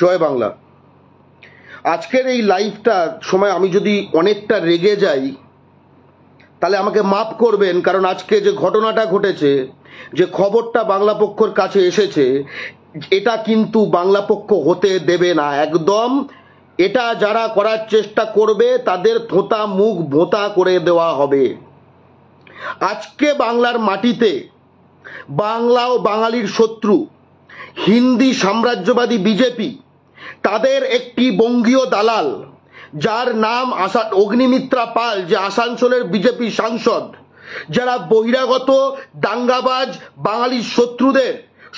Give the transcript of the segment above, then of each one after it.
জয় বাংলা আজকের এই লাইফটা সময় আমি যদি অনেকটা রেগে যাই তাহলে আমাকে মাফ করবেন কারণ আজকে যে ঘটনাটা ঘটেছে যে খবরটা বাংলা পক্ষর কাছে এসেছে এটা কিন্তু বাংলা পক্ষ হতে দেবে না একদম এটা যারা করার চেষ্টা করবে তাদের থোঁতা মুখ ভোঁতা করে দেওয়া হবে আজকে বাংলার মাটিতে বাংলা ও বাঙালির শত্রু হিন্দি সাম্রাজ্যবাদী বিজেপি তাদের একটি বঙ্গীয় দালাল যার নাম আসা অগ্নিমিত্রা পাল যে আসানসোলের বিজেপি সাংসদ যারা বহিরাগত দাঙ্গাবাজ বাঙালির শত্রুদের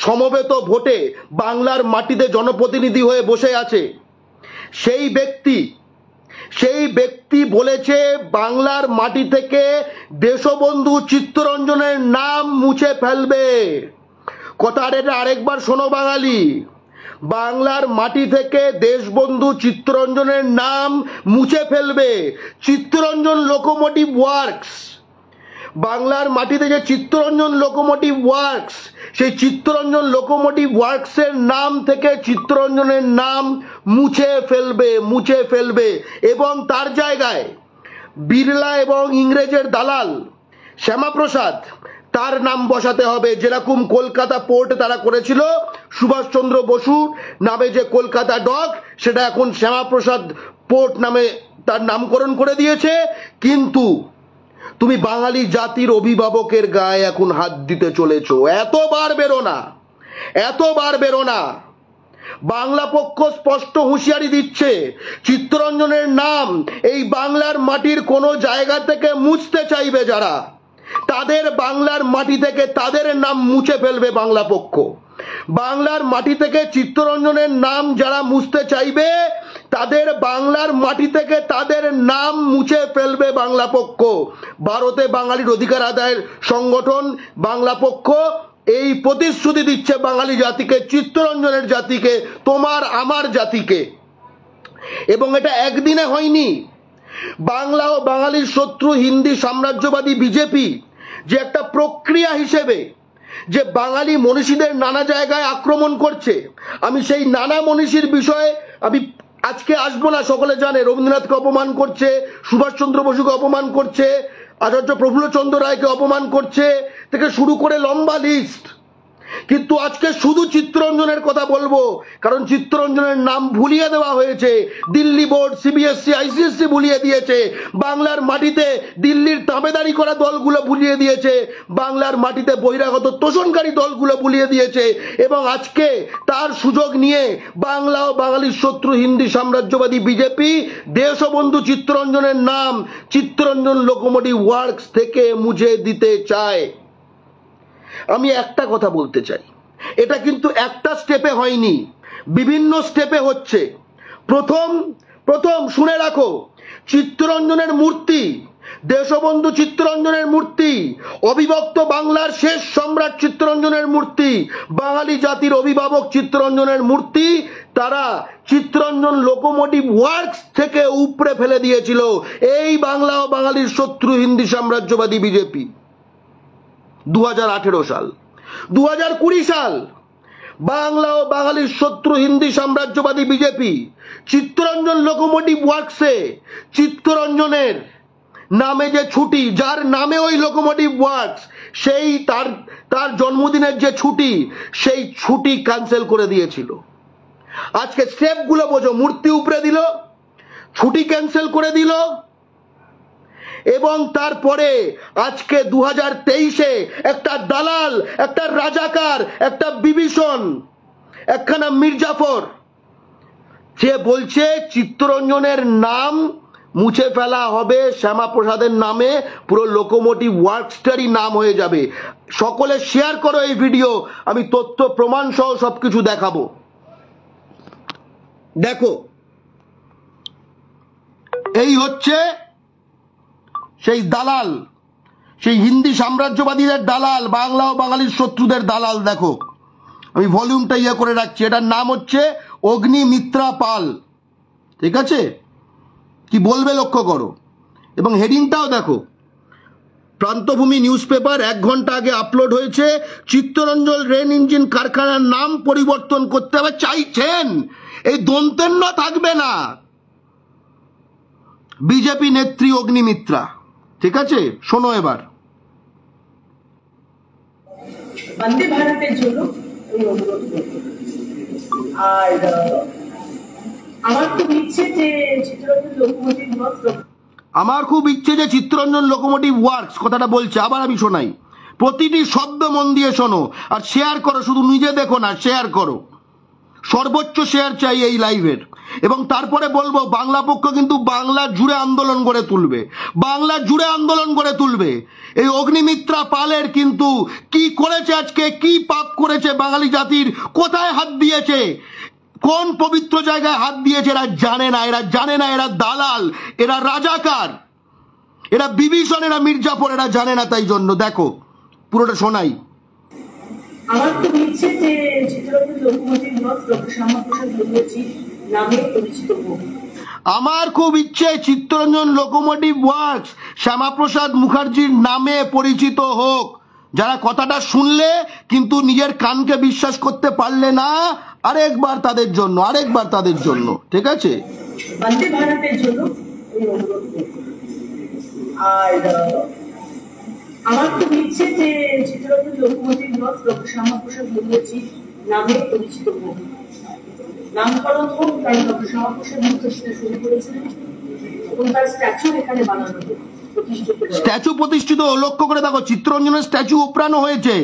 সমবেত ভোটে বাংলার মাটিতে জনপ্রতিনিধি হয়ে বসে আছে সেই ব্যক্তি সেই ব্যক্তি বলেছে বাংলার মাটি থেকে দেশবন্ধু চিত্তরঞ্জনের নাম মুছে ফেলবে কথা এটা আরেকবার শোনো বাঙালি বাংলার মাটি থেকে দেশবন্ধু চিত্তরঞ্জনের নাম মুছে ফেলবে চিত্তরঞ্জন লোকোমোটিভ ওয়ার্কস বাংলার মাটিতে যে চিত্তরঞ্জন লোকোমোটিভ ওয়ার্কস সেই চিত্তরঞ্জন লোকোমোটিভ ওয়ার্কসের নাম থেকে চিত্তরঞ্জনের নাম মুছে ফেলবে মুছে ফেলবে এবং তার জায়গায় বিড়লা এবং ইংরেজের দালাল শ্যামাপ্রসাদ তার নাম বসাতে হবে যেরকম কলকাতা পোর্ট তারা করেছিল সুভাষচন্দ্র বসু নামে যে কলকাতা ডক সেটা এখন শ্যামাপ্রসাদ পোর্ট নামে তার নামকরণ করে দিয়েছে কিন্তু তুমি বাঙালি জাতির অভিভাবকের গায়ে এখন হাত দিতে চলেছ এতবার বেরো না এতবার বেরো না বাংলা পক্ষ স্পষ্ট হুঁশিয়ারি দিচ্ছে চিত্তরঞ্জনের নাম এই বাংলার মাটির কোনো জায়গা থেকে মুছতে চাইবে যারা তাদের বাংলার মাটি থেকে তাদের নাম মুছে ফেলবে বাংলা পক্ষ বাংলার মাটি থেকে চিত্তরঞ্জনের নাম যারা মুছতে চাইবে তাদের বাংলার মাটি থেকে তাদের নাম মুছে ফেলবে বাংলা পক্ষ ভারতে বাঙালির অধিকার আদায়ের সংগঠন বাংলা পক্ষ এই প্রতিশ্রুতি দিচ্ছে বাঙালি জাতিকে চিত্তরঞ্জনের জাতিকে তোমার আমার জাতিকে এবং এটা একদিনে হয়নি বাংলা ও বাঙালির শত্রু হিন্দি সাম্রাজ্যবাদী বিজেপি যে একটা প্রক্রিয়া হিসেবে যে বাঙালি মনীষীদের নানা জায়গায় আক্রমণ করছে আমি সেই নানা মনীষীর বিষয়ে আমি আজকে আসবো না সকলে জানে রবীন্দ্রনাথকে অপমান করছে সুভাষচন্দ্র বসুকে অপমান করছে আচার্য প্রফুল্লচন্দ্র রায়কে অপমান করছে থেকে শুরু করে লম্বা লিস্ট কিন্তু আজকে শুধু চিত্তরঞ্জনের কথা বলবো কারণ চিত্তরঞ্জনের নাম ভুলিয়ে দেওয়া হয়েছে Delhi board CBSE ICSE e, e ভুলিয়ে দিয়েছে বাংলার মাটিতে দিল্লির তাবেদারি করা দলগুলো ভুলিয়ে দিয়েছে বাংলার মাটিতে বহিরাগত তোষণকারী দলগুলো ভুলিয়ে দিয়েছে এবং আজকে তার সুযোগ নিয়ে বাংলা ও বাঙালির শত্রু হিন্দি সাম্রাজ্যবাদী বিজেপি দেশবন্ধু চিত্তরঞ্জনের নাম চিত্তরঞ্জন লোকোমোটিভ ওয়ার্কস থেকে মুছে দিতে চায় আমি একটা কথা বলতে চাই এটা কিন্তু একটা স্টেপে হয়নি বিভিন্ন স্টেপে হচ্ছে প্রথম প্রথম শুনে রাখো চিত্তরঞ্জনের মূর্তি দেশবন্ধু চিত্তরঞ্জনের মূর্তি অবিভক্ত বাংলার শেষ সম্রাট চিত্তরঞ্জনের মূর্তি বাঙালি জাতির অভিভাবক চিত্তরঞ্জনের মূর্তি তারা চিত্তরঞ্জন লোকোমোটিভ ওয়ার্কস থেকে উপড়ে ফেলে দিয়েছিল এই বাংলা ও বাঙালির শত্রু হিন্দি সাম্রাজ্যবাদী বিজেপি দু সাল দু সাল বাংলা ও বাঙালির শত্রু হিন্দি সাম্রাজ্যবাদী বিজেপি চিত্তরঞ্জন লোকোমোটিভ ওয়ার্কসে চিত্তরঞ্জনের নামে যে ছুটি যার নামে ওই লোকোমোটিভ ওয়ার্কস সেই তার তার জন্মদিনের যে ছুটি সেই ছুটি ক্যান্সেল করে দিয়েছিল আজকে স্টেপগুলো বোঝো মূর্তি উপরে দিল ছুটি ক্যান্সেল করে দিল এবং তারপরে আজকে দু হাজার তেইশে একটা দালাল একটা রাজাকার একটা বিভীষণ একখানা মির্জাফর যে বলছে চিত্তরঞ্জনের নাম মুছে ফেলা হবে শ্যামাপ্রসাদের নামে পুরো লোকোমোটিভ ওয়ার্কস্টারই নাম হয়ে যাবে সকলে শেয়ার করো এই ভিডিও আমি তথ্য প্রমাণ সহ সবকিছু দেখাবো দেখো এই হচ্ছে সেই দালাল সেই হিন্দি সাম্রাজ্যবাদীদের দালাল বাংলা ও বাঙালির শত্রুদের দালাল দেখো আমি ভলিউমটা ইয়ে করে রাখছি এটার নাম হচ্ছে অগ্নিমিত্রা পাল ঠিক আছে কি বলবে লক্ষ্য করো এবং হেডিংটাও দেখো প্রান্তভূমি নিউজ পেপার এক ঘন্টা আগে আপলোড হয়েছে চিত্তরঞ্জন রেন ইঞ্জিন কারখানার নাম পরিবর্তন করতে হবে চাইছেন এই দন্তেন্য থাকবে না বিজেপি নেত্রী অগ্নিমিত্রা ঠিক আছে শোনো এবার বন্দে ভারতের জন্য আর আমার খুব ইচ্ছে যে চিত্রঞ্জন লোকোমোটিভ আমার খুব ইচ্ছে যে চিত্তরঞ্জন লোকোমোটিভ ওয়ার্কস কথাটা বলছে আবার আমি শোনাই প্রতিটি শব্দ মন দিয়ে শোনো আর শেয়ার করো শুধু নিজে দেখো না শেয়ার করো সর্বোচ্চ শেয়ার চাই এই লাইভের এবং তারপরে বলবো বাংলা পক্ষ কিন্তু বাংলা জুড়ে আন্দোলন গড়ে তুলবে বাংলা জুড়ে আন্দোলন গড়ে তুলবে এই অগ্নিমিত্রা পালের কিন্তু কি করেছে আজকে কি পাপ করেছে বাঙালি জাতির কোথায় হাত দিয়েছে কোন পবিত্র জায়গায় হাত দিয়েছে এরা জানে না এরা জানে না এরা দালাল এরা রাজাকার এরা বিভীষণ এরা মির্জাপুর এরা জানে না তাই জন্য দেখো পুরোটা শোনাই আমার খুব ইচ্ছে যে Chittaranjan locomotive block doctor Shyamaprasad Mukherjee নামে পরিচিত হোক আমার খুব ইচ্ছে চিত্তরঞ্জন লোকোমোটিভ ওয়ার্কস শ্যামাপ্রসাদ মুখার্জির নামে পরিচিত হোক যারা কথাটা শুনলে কিন্তু নিজের কানকে বিশ্বাস করতে পারলে না আরেকবার তাদের জন্য আরেকবার তাদের জন্য ঠিক আছে আর আমার ইচ্ছে যে ডক্টর মুখার্জি নামে পরিচিত হোক নামকরণ হোক কারণ ডক্টর মুখার্জি শুরু করেছিলেন এবং তার স্ট্যাচু এখানে বানানো হোক স্ট্যাচু প্রতিষ্ঠিত লক্ষ্য করে দেখো চিত্ররঞ্জনের স্ট্যাচু উপরানো হয়েছে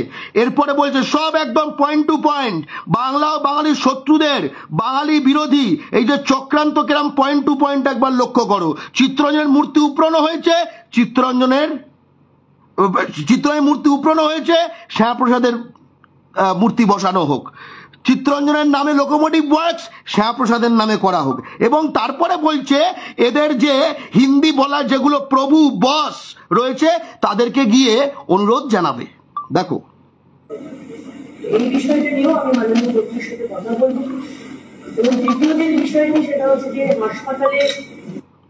এরপরে বলছে সব একদম পয়েন্ট টু পয়েন্ট বাংলা ও বাঙালির শত্রুদের বাঙালি বিরোধী এই যে চক্রান্ত কেরাম পয়েন্ট টু পয়েন্ট একবার লক্ষ্য করো চিত্ররঞ্জনের মূর্তি উপরানো হয়েছে চিত্ররঞ্জনের চিত্রয় মূর্তি উপড়ানো হয়েছে শ্যামাপ্রসাদের মূর্তি বসানো হোক চিত্রঞ্জনের নামে লোকোমোটিভ ওয়ার্কস শ্যামাপ্রসাদের নামে করা হোক এবং তারপরে বলছে এদের যে হিন্দি বলা যেগুলো প্রভু বস রয়েছে তাদেরকে গিয়ে অনুরোধ জানাবে দেখো এই বিষয়টা নিয়েও আমি সাথে কথা বলবো এবং দ্বিতীয় যে বিষয়টি সেটা হচ্ছে যে হাসপাতালে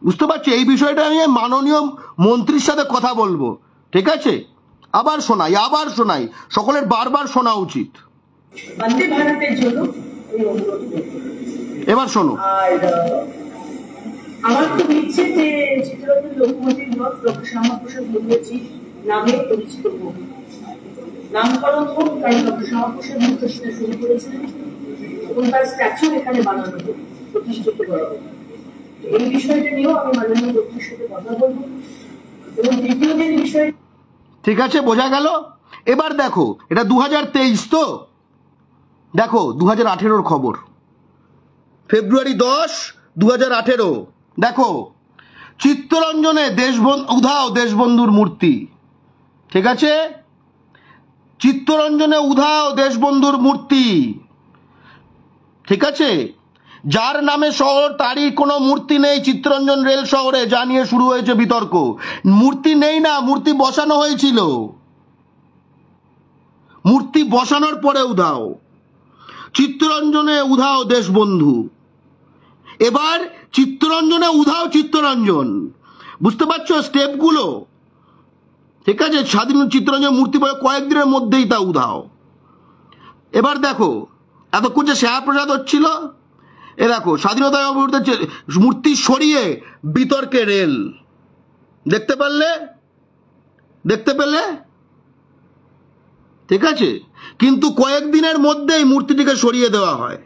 বুঝতে পারছি এই বিষয়টা আমি মাননীয় মন্ত্রীর সাথে কথা বলবো ঠিক আছে আবার শোনাই আবার শোনাই সকলের বারবার শোনা উচিত এবার শোনো আমার খুব ইচ্ছে যে নামকরণ এই বিষয়টা নিয়েও আমি মাননীয় সাথে কথা বলবো ঠিক আছে বোঝা গেল এবার দেখো এটা দু তো দেখো দু হাজার খবর ফেব্রুয়ারি দশ দু হাজার দেখো চিত্তরঞ্জনে দেশবন উধাও দেশবন্ধুর মূর্তি ঠিক আছে চিত্তরঞ্জনে উধাও দেশবন্ধুর মূর্তি ঠিক আছে যার নামে শহর তারই কোনো মূর্তি নেই চিত্তরঞ্জন রেল শহরে যা নিয়ে শুরু হয়েছে বিতর্ক মূর্তি নেই না মূর্তি বসানো হয়েছিল মূর্তি বসানোর পরে উধাও চিত্তরঞ্জনে উধাও দেশবন্ধু এবার চিত্তরঞ্জনে উধাও চিত্তরঞ্জন বুঝতে পারছো স্টেপগুলো ঠিক আছে স্বাধীন চিত্তরঞ্জন মূর্তি পরে কয়েকদিনের মধ্যেই তা উধাও এবার দেখো এতক্ষণ যে শ্যাপ্রসাদ হচ্ছিল এ দেখো স্বাধীনতা অবরুদ্ধের মূর্তি সরিয়ে বিতর্কে রেল দেখতে পারলে দেখতে পেলে ঠিক আছে কিন্তু কয়েকদিনের মধ্যেই মূর্তিটিকে সরিয়ে দেওয়া হয়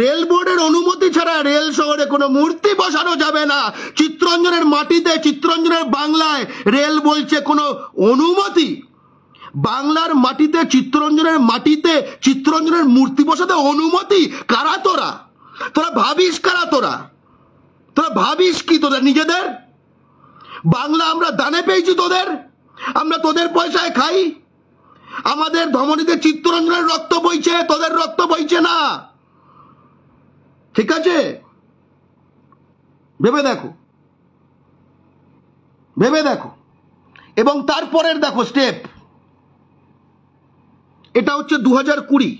রেল বোর্ডের অনুমতি ছাড়া রেল শহরে কোনো মূর্তি বসানো যাবে না চিত্রঞ্জনের মাটিতে চিত্রঞ্জনের বাংলায় রেল বলছে কোনো অনুমতি বাংলার মাটিতে চিত্রঞ্জনের মাটিতে চিত্রঞ্জনের মূর্তি বসাতে অনুমতি কারা তোরা তোরা ভাবিস কারা তোরা তোরা ভাবিস কি তোদের নিজেদের বাংলা আমরা দানে পেয়েছি তোদের আমরা তোদের পয়সায় খাই আমাদের ধমনীতে চিত্তরঞ্জনের রক্ত বইছে তোদের রক্ত বইছে না ঠিক আছে ভেবে দেখো ভেবে দেখো এবং তারপরের দেখো স্টেপ এটা হচ্ছে দু হাজার কুড়ি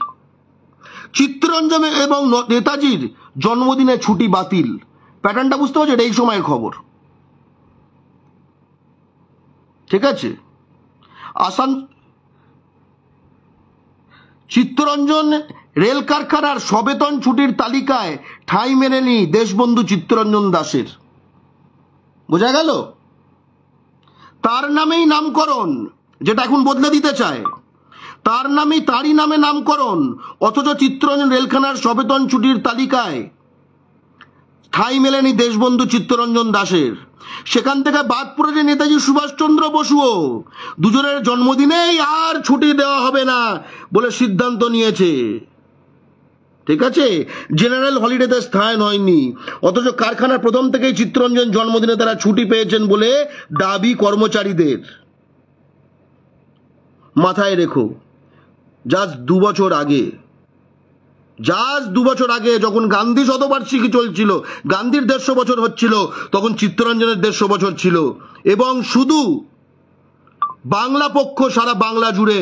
চিত্তরঞ্জন এবং নেতাজির জন্মদিনে ছুটি বাতিল প্যাটার্নটা বুঝতে পারছো এটা এই সময়ের খবর ঠিক আছে আসান চিত্তরঞ্জন রেল কারখানার সবেতন ছুটির তালিকায় ঠাঁই নি দেশবন্ধু চিত্তরঞ্জন দাসের বোঝা গেল তার নামেই নামকরণ যেটা এখন বদলে দিতে চায় তার নামে তারই নামে নামকরণ অথচ চিত্তরঞ্জন রেলখানার সবেতন ছুটির তালিকায় ঠাঁই মেলেনি দেশবন্ধু চিত্তরঞ্জন দাসের সেখান থেকে বাদ পড়েছে নেতাজি সুভাষচন্দ্র বসুও দুজনের জন্মদিনেই আর ছুটি দেওয়া হবে না বলে সিদ্ধান্ত নিয়েছে ঠিক আছে জেনারেল হলিডেতে স্থায়ন হয়নি অথচ কারখানার প্রথম থেকেই চিত্তরঞ্জন জন্মদিনে তারা ছুটি পেয়েছেন বলে দাবি কর্মচারীদের মাথায় রেখো জাস্ট দু বছর আগে জাস্ট দু বছর আগে যখন গান্ধী শতবার্ষিকী চলছিল গান্ধীর দেড়শো বছর হচ্ছিল তখন চিত্তরঞ্জনের দেড়শো বছর ছিল এবং শুধু বাংলা পক্ষ সারা বাংলা জুড়ে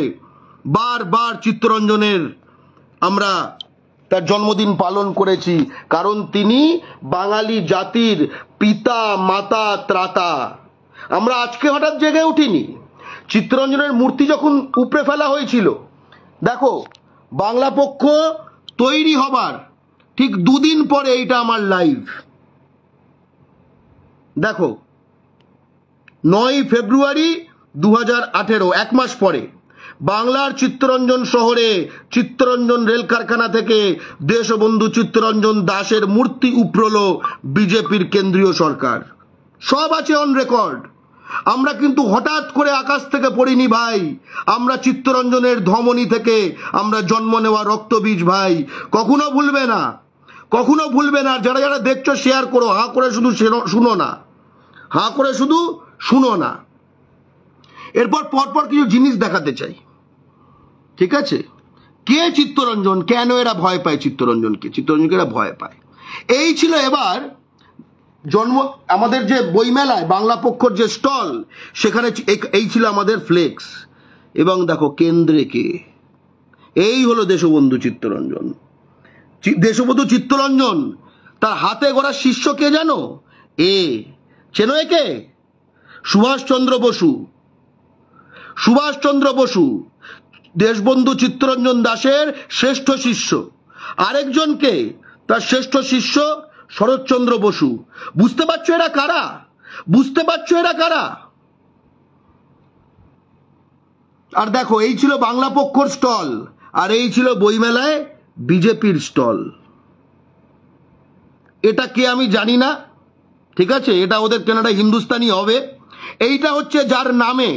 বারবার চিত্তরঞ্জনের আমরা তার জন্মদিন পালন করেছি কারণ তিনি বাঙালি জাতির পিতা মাতা ত্রাতা আমরা আজকে হঠাৎ জেগে উঠিনি চিত্তরঞ্জনের মূর্তি যখন উপড়ে ফেলা হয়েছিল দেখো বাংলা পক্ষ তৈরি হবার ঠিক দুদিন পরে এইটা আমার লাইভ দেখো নয় ফেব্রুয়ারি দু হাজার আঠেরো এক মাস পরে বাংলার চিত্তরঞ্জন শহরে চিত্তরঞ্জন রেল কারখানা থেকে দেশবন্ধু চিত্তরঞ্জন দাসের মূর্তি উপরল বিজেপির কেন্দ্রীয় সরকার সব আছে অন রেকর্ড আমরা কিন্তু হঠাৎ করে আকাশ থেকে পড়িনি ভাই আমরা চিত্তরঞ্জনের ধমনী থেকে আমরা জন্ম নেওয়া রক্তবীজ ভাই কখনো ভুলবে না কখনো ভুলবে না যারা যারা দেখছো শেয়ার করো হাঁ করে শুধু শুনো না হাঁ করে শুধু শুনো না এরপর পরপর কিছু জিনিস দেখাতে চাই ঠিক আছে কে চিত্তরঞ্জন কেন এরা ভয় পায় চিত্তরঞ্জনকে চিত্তরঞ্জনকে এরা ভয় পায় এই ছিল এবার জন্ম আমাদের যে বইমেলায় বাংলা পক্ষর যে স্টল সেখানে এই ছিল আমাদের ফ্লেক্স এবং দেখো কেন্দ্রে কে এই হলো দেশবন্ধু চিত্তরঞ্জন দেশবন্ধু চিত্তরঞ্জন তার হাতে গড়া শিষ্য কে জানো এ চেনো একে সুভাষচন্দ্র বসু সুভাষচন্দ্র বসু দেশবন্ধু চিত্তরঞ্জন দাসের শ্রেষ্ঠ শিষ্য আরেকজনকে তার শ্রেষ্ঠ শিষ্য শরৎচন্দ্র বসু বুঝতে পারছো এরা কারা বুঝতে পারছো এরা কারা আর দেখো এই ছিল বাংলা পক্ষর স্টল আর এই ছিল বইমেলায় বিজেপির স্টল এটা কে আমি জানি না ঠিক আছে এটা ওদের কেনাটা হিন্দুস্তানি হবে এইটা হচ্ছে যার নামে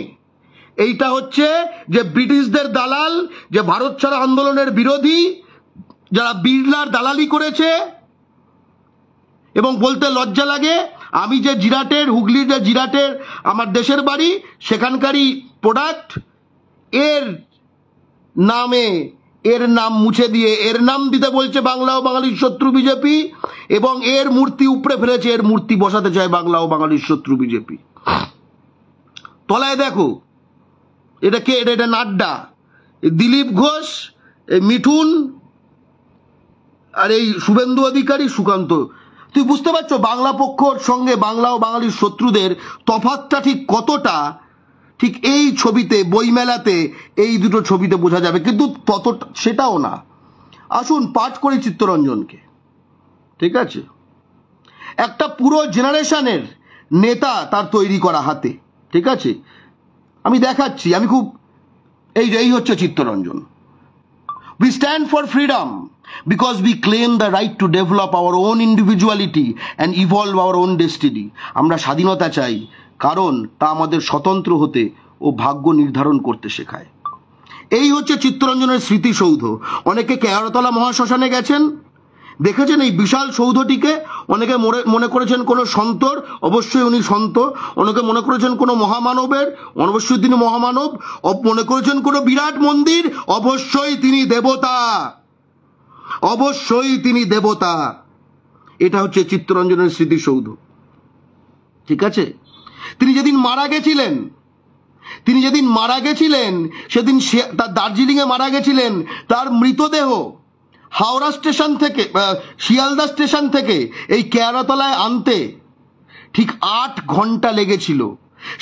এইটা হচ্ছে যে ব্রিটিশদের দালাল যে ভারত ছাড়া আন্দোলনের বিরোধী যারা বিড়লার দালালি করেছে এবং বলতে লজ্জা লাগে আমি যে জিরাটের হুগলির যে জিরাটের আমার দেশের বাড়ি সেখানকারই প্রোডাক্ট এর নামে এর নাম মুছে দিয়ে এর নাম দিতে বলছে বাংলা ও বাঙালির শত্রু বিজেপি এবং এর মূর্তি উপড়ে ফেলেছে এর মূর্তি বসাতে চায় বাংলা ও বাঙালির শত্রু বিজেপি তলায় দেখো এটা কে এটা এটা নাড্ডা দিলীপ ঘোষ মিঠুন আর এই শুভেন্দু অধিকারী সুকান্ত তুই বুঝতে পারছো বাংলা পক্ষর সঙ্গে বাংলা ও বাঙালির শত্রুদের তফাতটা ঠিক কতটা ঠিক এই ছবিতে বইমেলাতে এই দুটো ছবিতে বোঝা যাবে কিন্তু তত সেটাও না আসুন পাঠ করি চিত্তরঞ্জনকে ঠিক আছে একটা পুরো জেনারেশনের নেতা তার তৈরি করা হাতে ঠিক আছে আমি দেখাচ্ছি আমি খুব এই এই হচ্ছে Chittaranjan we stand for freedom because we claim the right to develop our own individuality and evolve our own destiny আমরা স্বাধীনতা চাই কারণ তা আমাদের স্বতন্ত্র হতে ও ভাগ্য নির্ধারণ করতে শেখায় এই হচ্ছে চিত্তরঞ্জনের স্মৃতিসৌধ অনেকে কেয়ারতলা মহাশ্মশানে গেছেন দেখেছেন এই বিশাল সৌধটিকে অনেকে মনে করেছেন কোনো সন্তর অবশ্যই উনি সন্ত অনেকে মনে করেছেন কোনো মহামানবের অবশ্যই তিনি মহামানব মনে করেছেন কোনো বিরাট মন্দির অবশ্যই তিনি দেবতা অবশ্যই তিনি দেবতা এটা হচ্ছে চিত্তরঞ্জনের স্মৃতিসৌধ ঠিক আছে তিনি যেদিন মারা গেছিলেন তিনি যেদিন মারা গেছিলেন সেদিন তার দার্জিলিংয়ে মারা গেছিলেন তার মৃতদেহ হাওড়া স্টেশন থেকে শিয়ালদা স্টেশন থেকে এই কেয়ারাতলায় আনতে ঠিক আট ঘন্টা লেগেছিল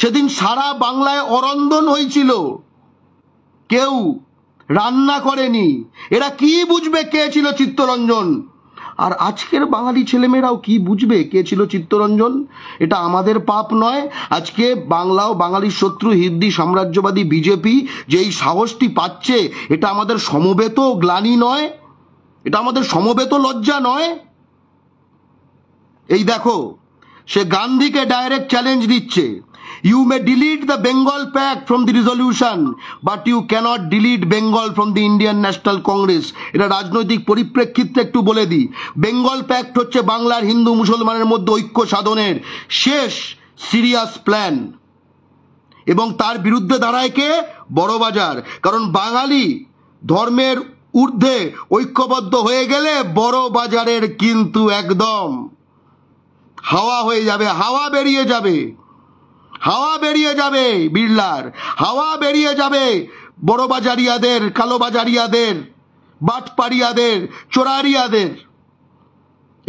সেদিন সারা বাংলায় অরন্দন হয়েছিল কেউ রান্না করেনি এরা কি বুঝবে কে ছিল চিত্তরঞ্জন আর আজকের বাঙালি ছেলেমেয়েরাও কি বুঝবে কে ছিল চিত্তরঞ্জন এটা আমাদের পাপ নয় আজকে বাংলা ও বাঙালির শত্রু হিন্দি সাম্রাজ্যবাদী বিজেপি যেই সাহসটি পাচ্ছে এটা আমাদের সমবেত গ্লানি নয় এটা আমাদের সমবেত লজ্জা নয় এই দেখো সে গান্ধীকে ডাইরেক্ট চ্যালেঞ্জ দিচ্ছে you may delete the Bengal pact from the resolution, but you cannot delete Bengal from the Indian National Congress এটা রাজনৈতিক পরিপ্রেক্ষিতে একটু বলে দিই বেঙ্গল প্যাক্ট হচ্ছে বাংলার হিন্দু মুসলমানের মধ্যে ঐক্য সাধনের শেষ সিরিয়াস প্ল্যান এবং তার বিরুদ্ধে দাঁড়ায় কে বাজার কারণ বাঙালি ধর্মের ঊর্ধ্বে ঐক্যবদ্ধ হয়ে গেলে বড় বাজারের কিন্তু একদম হাওয়া হয়ে যাবে হাওয়া বেরিয়ে যাবে হাওয়া বেরিয়ে যাবে বিড়লার হাওয়া বেরিয়ে যাবে বড় বাজারিয়াদের কালো বাজারিয়াদের বাটপাড়িয়াদের চোরারিয়াদের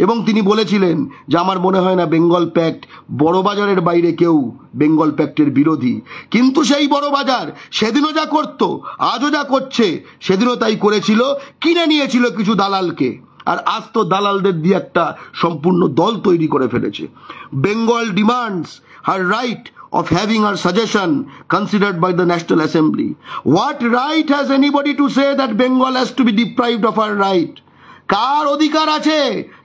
এবং তিনি বলেছিলেন যে আমার মনে হয় না বেঙ্গল প্যাক্ট বড়বাজারের বাইরে কেউ বেঙ্গল প্যাক্টের বিরোধী কিন্তু সেই বড়বাজার সেদিনও যা করত আজও যা করছে সেদিনও তাই করেছিল কিনে নিয়েছিল কিছু দালালকে আর আজ তো দালালদের দিয়ে একটা সম্পূর্ণ দল তৈরি করে ফেলেছে Bengal demands her right of having her suggestion considered by the National Assembly. What right has anybody to say that Bengal has to be deprived of her right? কার অধিকার আছে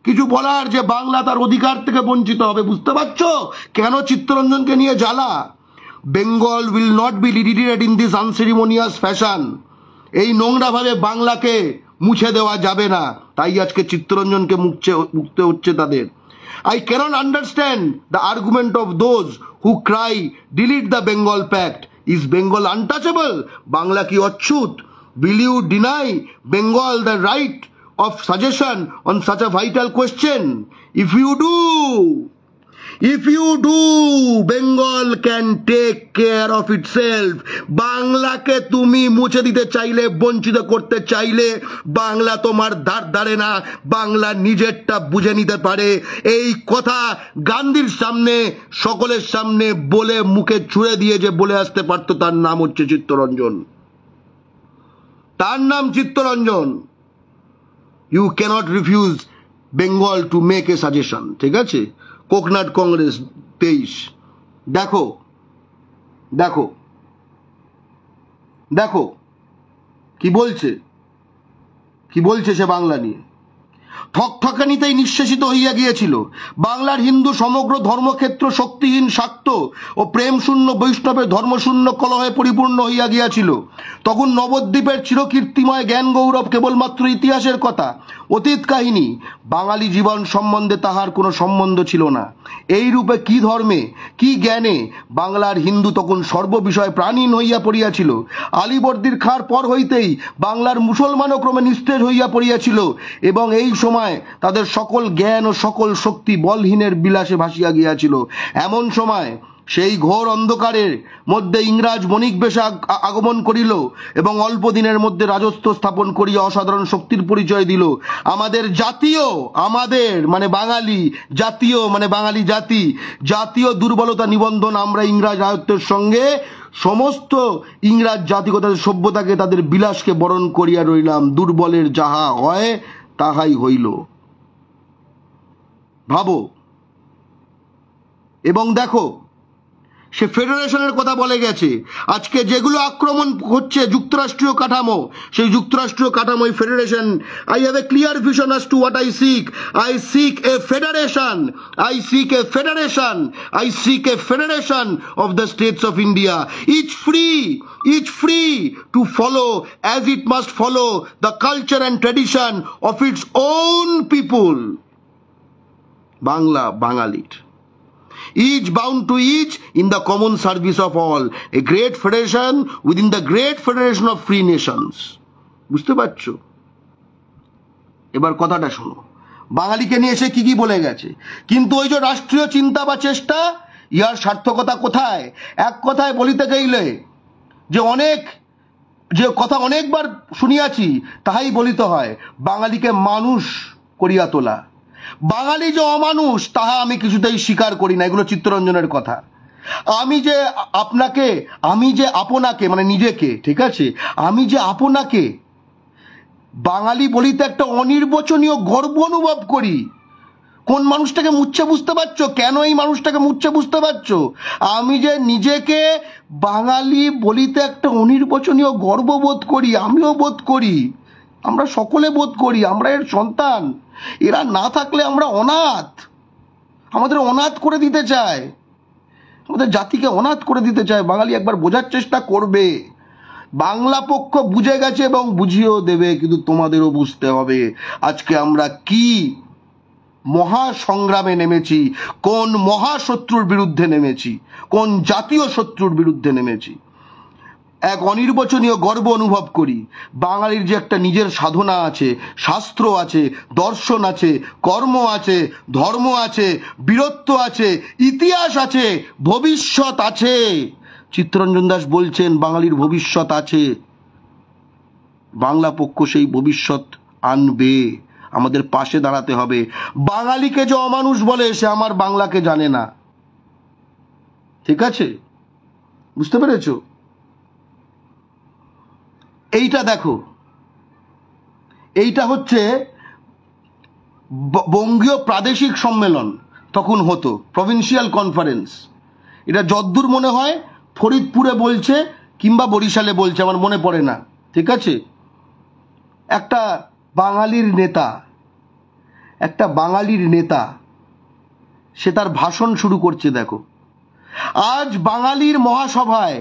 কিছু বলার যে বাংলা তার অধিকার থেকে বঞ্চিত হবে বুঝতে পারছো কেন চিত্তরঞ্জনকে নিয়ে জ্বালা Bengal will not be deleted in this unceremonious fashion এই নোংরাভাবে বাংলাকে মুছে দেওয়া যাবে না তাই আজকে চিত্তরঞ্জনকে মুখছে মুখতে হচ্ছে তাদের I cannot understand the argument of those who cry, delete the Bengal Pact. Is Bengal untouchable? Bangla ki achut? Will you deny Bengal the right of suggestion on such a vital question? If you do, if you you Bengal can can care of itself বাংলাকে তুমি মুছে দিতে চাইলে বঞ্চিত করতে চাইলে বাংলা তোমার ধার ধারে না বাংলা নিজেরটা বুঝে নিতে পারে এই কথা গান্ধীর সামনে সকলের সামনে বলে মুখে ছুঁড়ে দিয়ে যে বলে আসতে পারত তার নাম হচ্ছে চিত্তরঞ্জন তার নাম Chittaranjan you cannot refuse Bengal to make a suggestion ঠিক আছে কোকনাট কংগ্রেস তেইশ দেখো দেখো দেখো কি বলছে কি বলছে সে বাংলা নিয়ে ঠকঠকানিতেই নিঃশেষিত হইয়া গিয়েছিল বাংলার হিন্দু সমগ্র ধর্মক্ষেত্র শক্তিহীন শাক্ত ও প্রেমশূন্য বৈষ্ণবের ধর্মশূন্য কলহে পরিপূর্ণ হইয়া গিয়াছিল তখন নবদ্বীপের চিরকীর্তিময় জ্ঞান গৌরব কেবলমাত্র ইতিহাসের কথা অতীত কাহিনী বাঙালি জীবন সম্বন্ধে তাহার কোনো সম্বন্ধ ছিল না এই রূপে কি ধর্মে কি জ্ঞানে বাংলার হিন্দু তখন সর্ববিষয়ে প্রাণীন হইয়া পড়িয়াছিল আলিবর্দির খার পর হইতেই বাংলার মুসলমানও ক্রমে নিস্তেজ হইয়া পড়িয়াছিল এবং এই সময় সময় তাদের সকল জ্ঞান ও সকল শক্তি বলহীনের বিলাসে ভাসিয়া গিয়াছিল এমন সময় সেই ঘোর অন্ধকারের মধ্যে ইংরাজ বণিক বেশ আগমন করিল এবং অল্প দিনের মধ্যে রাজস্ব স্থাপন করিয়া অসাধারণ শক্তির পরিচয় দিল আমাদের জাতীয় আমাদের মানে বাঙালি জাতীয় মানে বাঙালি জাতি জাতীয় দুর্বলতা নিবন্ধন আমরা ইংরাজ রাজত্বের সঙ্গে সমস্ত ইংরাজ জাতিগত সভ্যতাকে তাদের বিলাসকে বরণ করিয়া রইলাম দুর্বলের যাহা হয় তাহাই হইল ভাবো এবং দেখো সে ফেডারেশনের কথা বলে গেছে আজকে যেগুলো আক্রমণ হচ্ছে যুক্তরাষ্ট্রীয় কাঠামো সেই যুক্তরাষ্ট্রীয় কাঠামো federation I have a clear vision as to what I seek I seek a federation I seek a federation I seek a federation of the states of India is free is free to follow as it must follow the culture and tradition of its own people Bangla বাঙালির each bound to each in the common service of all, a great federation within the great federation of free nations. বুঝতে পারছ এবার কথাটা শোনো বাঙালিকে নিয়ে এসে কি কি বলে গেছে কিন্তু ওই যে রাষ্ট্রীয় চিন্তা বা চেষ্টা ইয়ার সার্থকতা কোথায় এক কথায় বলিতে গেইলে যে অনেক যে কথা অনেকবার শুনিয়াছি তাহাই বলিতে হয় বাঙালিকে মানুষ করিয়া তোলা বাঙালি যে অমানুষ তাহা আমি কিছুতেই স্বীকার করি না এগুলো চিত্তরঞ্জনের কথা আমি যে আপনাকে আমি যে আপনাকে মানে নিজেকে ঠিক আছে আমি যে আপনাকে বাঙালি বলিতে একটা অনির্বচনীয় গর্ব অনুভব করি কোন মানুষটাকে মুচ্ছে বুঝতে পারছো কেন এই মানুষটাকে মুচ্ছে বুঝতে পারছো আমি যে নিজেকে বাঙালি বলিতে একটা অনির্বচনীয় বোধ করি আমিও বোধ করি আমরা সকলে বোধ করি আমরা এর সন্তান এরা না থাকলে আমরা অনাথ আমাদের অনাথ করে দিতে চায় আমাদের জাতিকে অনাথ করে দিতে চায় বাঙালি একবার বোঝার চেষ্টা করবে বাংলা পক্ষ বুঝে গেছে এবং বুঝিয়েও দেবে কিন্তু তোমাদেরও বুঝতে হবে আজকে আমরা কি মহা সংগ্রামে নেমেছি কোন মহাশত্রুর বিরুদ্ধে নেমেছি কোন জাতীয় শত্রুর বিরুদ্ধে নেমেছি এক অনির্বচনীয় গর্ব অনুভব করি বাঙালির যে একটা নিজের সাধনা আছে শাস্ত্র আছে দর্শন আছে কর্ম আছে ধর্ম আছে বীরত্ব আছে ইতিহাস আছে ভবিষ্যৎ আছে চিত্তরঞ্জন দাস বলছেন বাঙালির ভবিষ্যৎ আছে বাংলা পক্ষ সেই ভবিষ্যৎ আনবে আমাদের পাশে দাঁড়াতে হবে বাঙালিকে যে অমানুষ বলে সে আমার বাংলাকে জানে না ঠিক আছে বুঝতে পেরেছো এইটা দেখো এইটা হচ্ছে বঙ্গীয় প্রাদেশিক সম্মেলন তখন হতো প্রভিন্সিয়াল কনফারেন্স এটা যদ্দূর মনে হয় ফরিদপুরে বলছে কিংবা বরিশালে বলছে আমার মনে পড়ে না ঠিক আছে একটা বাঙালির নেতা একটা বাঙালির নেতা সে তার ভাষণ শুরু করছে দেখো আজ বাঙালির মহাসভায়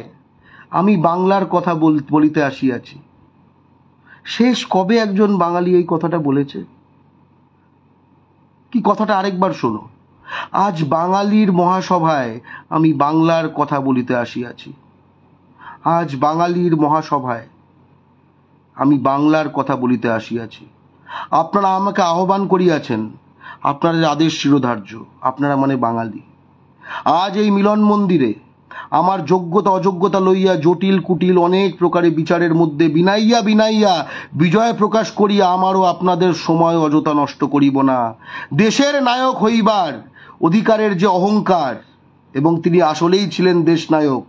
আমি বাংলার কথা বলিতে আসিয়াছি শেষ কবে একজন বাঙালি এই কথাটা বলেছে কি কথাটা আরেকবার শোনো আজ বাঙালির মহাসভায় আমি বাংলার কথা বলিতে আসিয়াছি আজ বাঙালির মহাসভায় আমি বাংলার কথা বলিতে আসিয়াছি আপনারা আমাকে আহ্বান করিয়াছেন আপনাদের আদেশ শিরোধার্য আপনারা মানে বাঙালি আজ এই মিলন মন্দিরে আমার যোগ্যতা অযোগ্যতা লইয়া জটিল কুটিল অনেক প্রকারে বিচারের মধ্যে বিনাইয়া বিনাইয়া বিজয় প্রকাশ করিয়া আমারও আপনাদের সময় অযথা নষ্ট করিব না দেশের নায়ক হইবার অধিকারের যে অহংকার এবং তিনি আসলেই ছিলেন দেশ নায়ক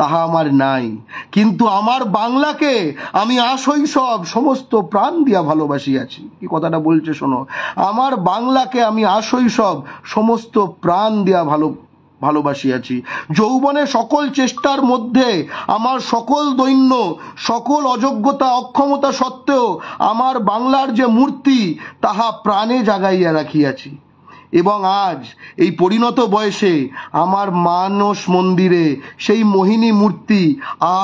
তাহা আমার নাই কিন্তু আমার বাংলাকে আমি আসই সব সমস্ত প্রাণ দিয়া ভালোবাসিয়াছি কি কথাটা বলছে শোনো আমার বাংলাকে আমি আসই সব সমস্ত প্রাণ দিয়া ভালো ভালোবাসিয়াছি যৌবনে সকল চেষ্টার মধ্যে আমার সকল দৈন্য সকল অযোগ্যতা অক্ষমতা সত্ত্বেও আমার বাংলার যে মূর্তি তাহা প্রাণে জাগাইয়া রাখিয়াছি এবং আজ এই পরিণত বয়সে আমার মানস মন্দিরে সেই মোহিনী মূর্তি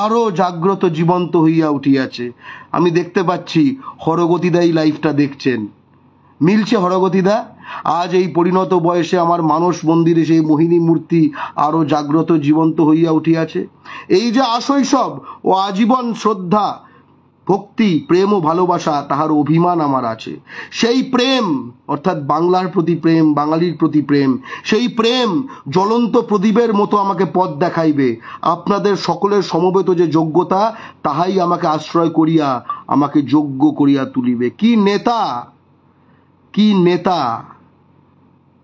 আরও জাগ্রত জীবন্ত হইয়া উঠিয়াছে আমি দেখতে পাচ্ছি হরগতিদায়ী লাইফটা দেখছেন মিলছে হরগতিদা আজ এই পরিণত বয়সে আমার মানস মন্দিরে সেই মোহিনী মূর্তি আরও জাগ্রত জীবন্ত হইয়া উঠিয়াছে এই যে আশৈশব ও আজীবন শ্রদ্ধা ভক্তি প্রেম ও ভালোবাসা তাহার অভিমান আমার আছে সেই প্রেম অর্থাৎ বাংলার প্রতি প্রেম বাঙালির প্রতি প্রেম সেই প্রেম জ্বলন্ত প্রদীপের মতো আমাকে পথ দেখাইবে আপনাদের সকলের সমবেত যে যোগ্যতা তাহাই আমাকে আশ্রয় করিয়া আমাকে যোগ্য করিয়া তুলিবে কি নেতা কি নেতা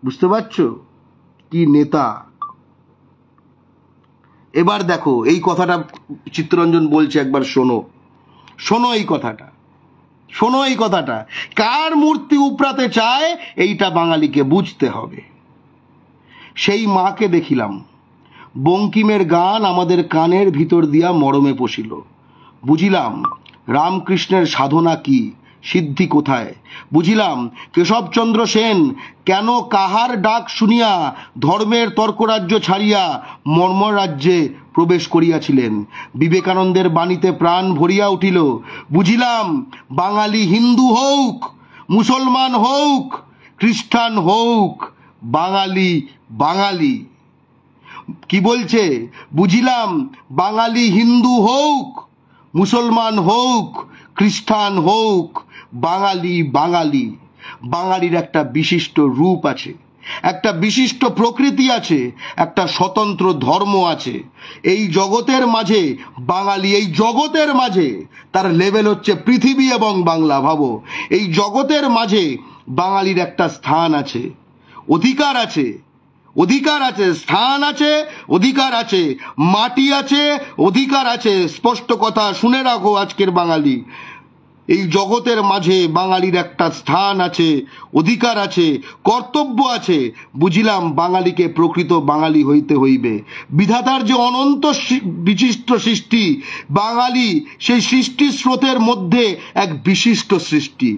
বুঝতে পারছো কি নেতা এবার দেখো এই কথাটা চিত্তরঞ্জন বলছে একবার শোনো শোনো এই কথাটা শোনো এই কথাটা কার মূর্তি উপড়াতে চায় এইটা বাঙালিকে বুঝতে হবে সেই মাকে দেখিলাম বঙ্কিমের গান আমাদের কানের ভিতর দিয়া মরমে পশিল বুঝিলাম রামকৃষ্ণের সাধনা কি সিদ্ধি কোথায় বুঝিলাম কেশবচন্দ্র সেন কেন কাহার ডাক শুনিয়া ধর্মের তর্করাজ্য ছাড়িয়া মর্ম রাজ্যে প্রবেশ করিয়াছিলেন বিবেকানন্দের বাণীতে প্রাণ ভরিয়া উঠিল বুঝিলাম বাঙালি হিন্দু হোক মুসলমান হোক খ্রিস্টান হোক বাঙালি বাঙালি কি বলছে বুঝিলাম বাঙালি হিন্দু হোক মুসলমান হোক খ্রিস্টান হোক বাঙালি বাঙালি বাঙালির একটা বিশিষ্ট রূপ আছে একটা বিশিষ্ট প্রকৃতি আছে একটা স্বতন্ত্র ধর্ম আছে এই জগতের মাঝে বাঙালি এই জগতের মাঝে তার লেভেল হচ্ছে পৃথিবী এবং বাংলা ভাবো এই জগতের মাঝে বাঙালির একটা স্থান আছে অধিকার আছে অধিকার আছে স্থান আছে অধিকার আছে মাটি আছে অধিকার আছে স্পষ্ট কথা শুনে রাখো আজকের বাঙালি এই জগতের মাঝে বাঙালির একটা স্থান আছে অধিকার আছে কর্তব্য আছে বুঝিলাম বাঙালিকে প্রকৃত বাঙালি হইতে হইবে বিধাতার যে অনন্ত বিশিষ্ট সৃষ্টি বাঙালি সেই সৃষ্টির স্রোতের মধ্যে এক বিশিষ্ট সৃষ্টি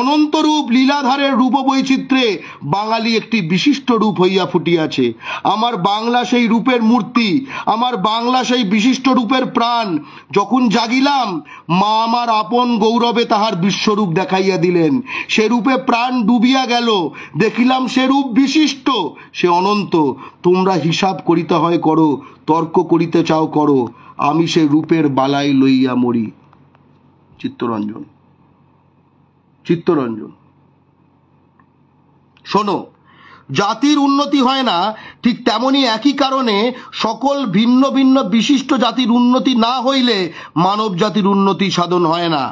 অনন্তরূপ লীলাধারের রূপ বৈচিত্র্যে বাঙালি একটি বিশিষ্ট রূপ হইয়া ফুটিয়াছে আমার বাংলা সেই রূপের মূর্তি আমার বাংলা সেই বিশিষ্ট রূপের প্রাণ যখন জাগিলাম মা আমার আপন গৌরব রূপে তাহার বিশ্বরূপ দেখাইয়া দিলেন সে রূপে প্রাণ ডুবিয়া গেল দেখিলাম সে রূপ বিশিষ্ট সে অনন্ত তোমরা হিসাব করিতে হয় করো তর্ক করিতে চাও করো আমি সে রূপের বালাই লইয়া মরি চিত্তরঞ্জন চিত্তরঞ্জন শোনো জাতির উন্নতি হয় না ঠিক তেমনি একই কারণে সকল ভিন্ন ভিন্ন বিশিষ্ট জাতির উন্নতি না হইলে মানব জাতির উন্নতি সাধন হয় না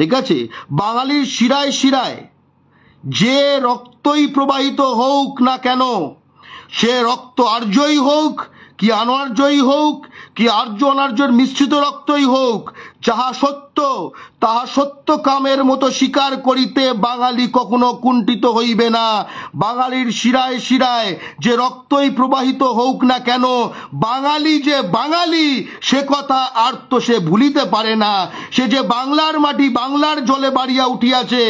ঠিক আছে বাঙালির শিরায় শিরায় যে রক্তই প্রবাহিত হোক না কেন সে রক্ত আর্যই হোক কি অনার্যই হোক কি আর্য অনার্যর মিশ্রিত রক্তই হোক যাহা সত্য তাহা সত্য কামের মতো স্বীকার করিতে বাঙালি কখনো কুণ্ঠিত হইবে না বাঙালির শিরায় শিরায় যে রক্তই প্রবাহিত হোক না কেন বাঙালি যে বাঙালি সে কথা আর তো সে ভুলিতে পারে না সে যে বাংলার মাটি বাংলার জলে বাড়িয়া উঠিয়াছে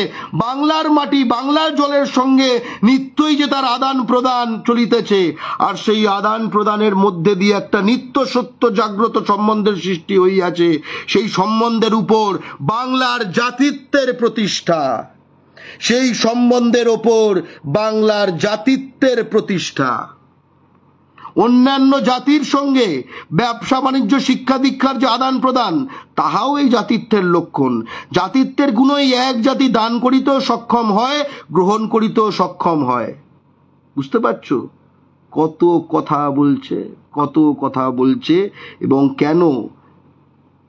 বাংলার মাটি বাংলার জলের সঙ্গে নিত্যই যে তার আদান প্রদান চলিতেছে আর সেই আদান প্রদানের মধ্যে দিয়ে একটা নিত্য সত্য জাগ্রত সম্বন্ধের সৃষ্টি হইয়াছে সেই সম্বন্ধের উপর বাংলার জাতিত্বের প্রতিষ্ঠা সেই সম্বন্ধের ওপর বাংলার জাতিত্বের প্রতিষ্ঠা অন্যান্য জাতির সঙ্গে ব্যবসা বাণিজ্য শিক্ষা দীক্ষার যে আদান প্রদান তাহাও এই জাতিত্বের লক্ষণ জাতিত্বের গুণই এক জাতি দান করিতেও সক্ষম হয় গ্রহণ করিতেও সক্ষম হয় বুঝতে পারছো কত কথা বলছে কত কথা বলছে এবং কেন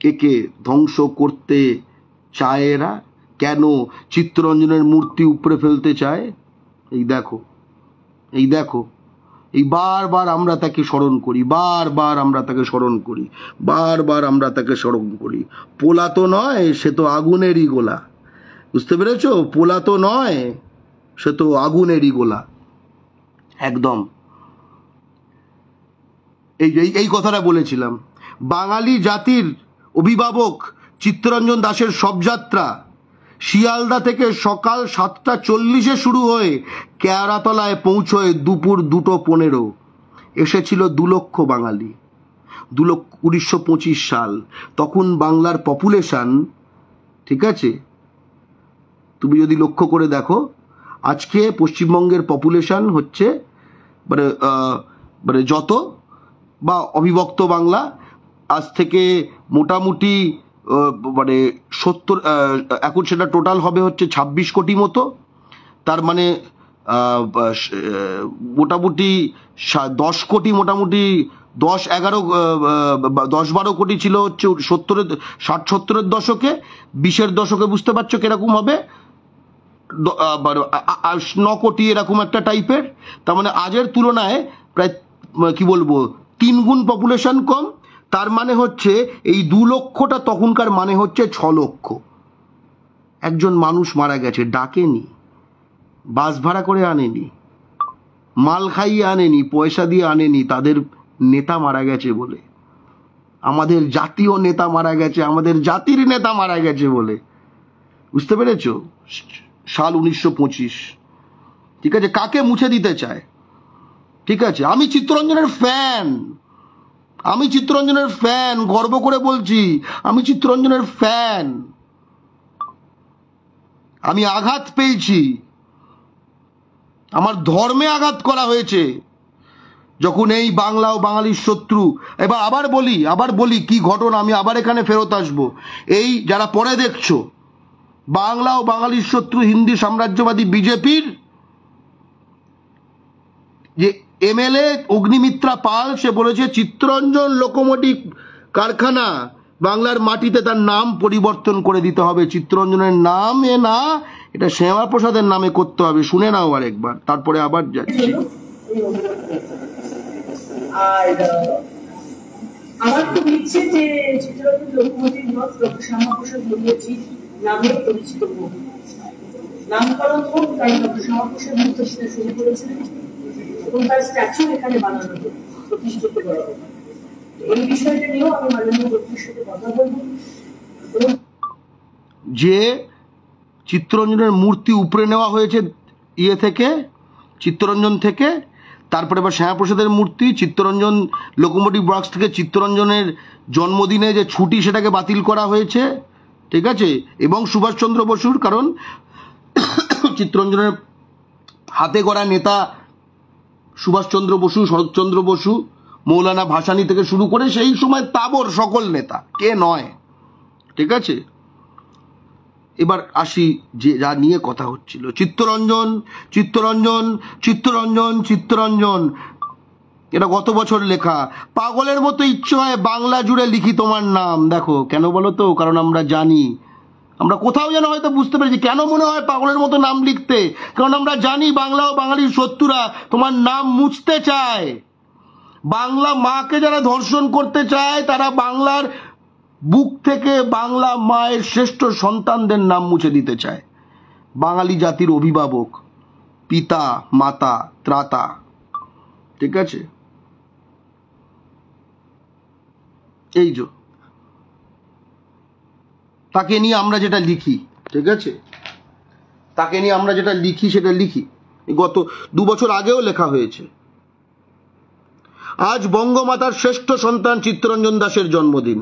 একে ধ্বংস করতে চায় এরা কেন চিত্তরঞ্জনের মূর্তি উপড়ে ফেলতে চায় এই দেখো এই দেখো এই বারবার আমরা তাকে স্মরণ করি বারবার আমরা তাকে স্মরণ করি বারবার আমরা তাকে স্মরণ করি পোলা তো নয় সে তো আগুনেরই গোলা বুঝতে পেরেছ পোলা তো নয় সে তো আগুনেরই গোলা একদম এই এই কথাটা বলেছিলাম বাঙালি জাতির অভিভাবক চিত্তরঞ্জন দাসের শবযাত্রা শিয়ালদা থেকে সকাল সাতটা চল্লিশে শুরু হয়ে কেয়ারাতলায় পৌঁছয় দুপুর দুটো পনেরো এসেছিল দু লক্ষ বাঙালি দু লক্ষ উনিশশো পঁচিশ সাল তখন বাংলার পপুলেশান ঠিক আছে তুমি যদি লক্ষ্য করে দেখো আজকে পশ্চিমবঙ্গের পপুলেশান হচ্ছে মানে মানে যত বা অবিভক্ত বাংলা আজ থেকে মোটামুটি মানে সত্তর এখন সেটা টোটাল হবে হচ্ছে ছাব্বিশ কোটি মতো তার মানে মোটামুটি দশ কোটি মোটামুটি দশ এগারো দশ বারো কোটি ছিল হচ্ছে সত্তরের ষাট সত্তরের দশকে বিশের দশকে বুঝতে পারছো কিরকম হবে ন কোটি এরকম একটা টাইপের তার মানে আজের তুলনায় প্রায় কি বলবো তিন গুণ পপুলেশন কম তার মানে হচ্ছে এই দু লক্ষটা তখনকার মানে হচ্ছে ছ লক্ষ একজন মানুষ মারা গেছে ডাকেনি বাস ভাড়া করে আনেনি মাল খাইয়ে আনেনি পয়সা দিয়ে আনেনি তাদের নেতা মারা গেছে বলে আমাদের জাতীয় নেতা মারা গেছে আমাদের জাতির নেতা মারা গেছে বলে বুঝতে পেরেছ সাল উনিশশো পঁচিশ ঠিক আছে কাকে মুছে দিতে চায় ঠিক আছে আমি চিত্তরঞ্জনের ফ্যান আমি চিত্তরঞ্জনের ফ্যান গর্ব করে বলছি আমি চিত্তরঞ্জনের ফ্যান আমি আঘাত পেয়েছি আমার ধর্মে আঘাত করা হয়েছে যখন এই বাংলা ও বাঙালির শত্রু এবার আবার বলি আবার বলি কি ঘটনা আমি আবার এখানে ফেরত আসব এই যারা পরে দেখছো বাংলা ও বাঙালির শত্রু হিন্দি সাম্রাজ্যবাদী বিজেপির এমএলএ অগ্নিমিত্রা পাল সে বলেছে চিত্তরঞ্জন লোকোমোটিভ কারখানা বাংলার মাটিতে তার নাম পরিবর্তন করে দিতে হবে চিত্তরঞ্জনের নাম এ না এটা শ্যামাপ্রসাদের নামে করতে হবে শুনে নাও আরেকবার তারপরে আবার যাচ্ছি আমার খুব ইচ্ছে যে নামকরণ হোক তাই শ্যামাপ্রসাদ শুরু করেছিলেন যে চিত্তরঞ্জনের মূর্তি উপরে নেওয়া হয়েছে ইয়ে থেকে চিত্তরঞ্জন থেকে তারপরে আবার শ্যামাপ্রসাদের মূর্তি চিত্তরঞ্জন লোকোমোটিভ বক্স থেকে চিত্তরঞ্জনের জন্মদিনে যে ছুটি সেটাকে বাতিল করা হয়েছে ঠিক আছে এবং সুভাষচন্দ্র বসুর কারণ চিত্তরঞ্জনের হাতে গড়া নেতা সুভাষচন্দ্র বসু শরৎচন্দ্র বসু মৌলানা ভাসানি থেকে শুরু করে সেই সময় তাবর সকল নেতা কে নয় ঠিক আছে এবার আসি যে যা নিয়ে কথা হচ্ছিল চিত্তরঞ্জন চিত্তরঞ্জন চিত্তরঞ্জন চিত্তরঞ্জন এটা গত বছর লেখা পাগলের মতো ইচ্ছে হয় বাংলা জুড়ে লিখি তোমার নাম দেখো কেন বলো তো কারণ আমরা জানি আমরা কোথাও যেন হয়তো বুঝতে পেরেছি কেন মনে হয় পাগলের মতো নাম লিখতে কারণ আমরা জানি বাংলা ও বাঙালির শত্রুরা তোমার নাম মুছতে চায় বাংলা মাকে যারা ধর্ষণ করতে চায় তারা বাংলার বুক থেকে বাংলা মায়ের শ্রেষ্ঠ সন্তানদের নাম মুছে দিতে চায় বাঙালি জাতির অভিভাবক পিতা মাতা ত্রাতা ঠিক আছে এই যে তাকে নিয়ে আমরা যেটা লিখি ঠিক আছে তাকে নিয়ে আমরা যেটা লিখি সেটা লিখি গত দু বছর আগেও লেখা হয়েছে আজ বঙ্গমাতার শ্রেষ্ঠ সন্তান চিত্তরঞ্জন দাসের জন্মদিন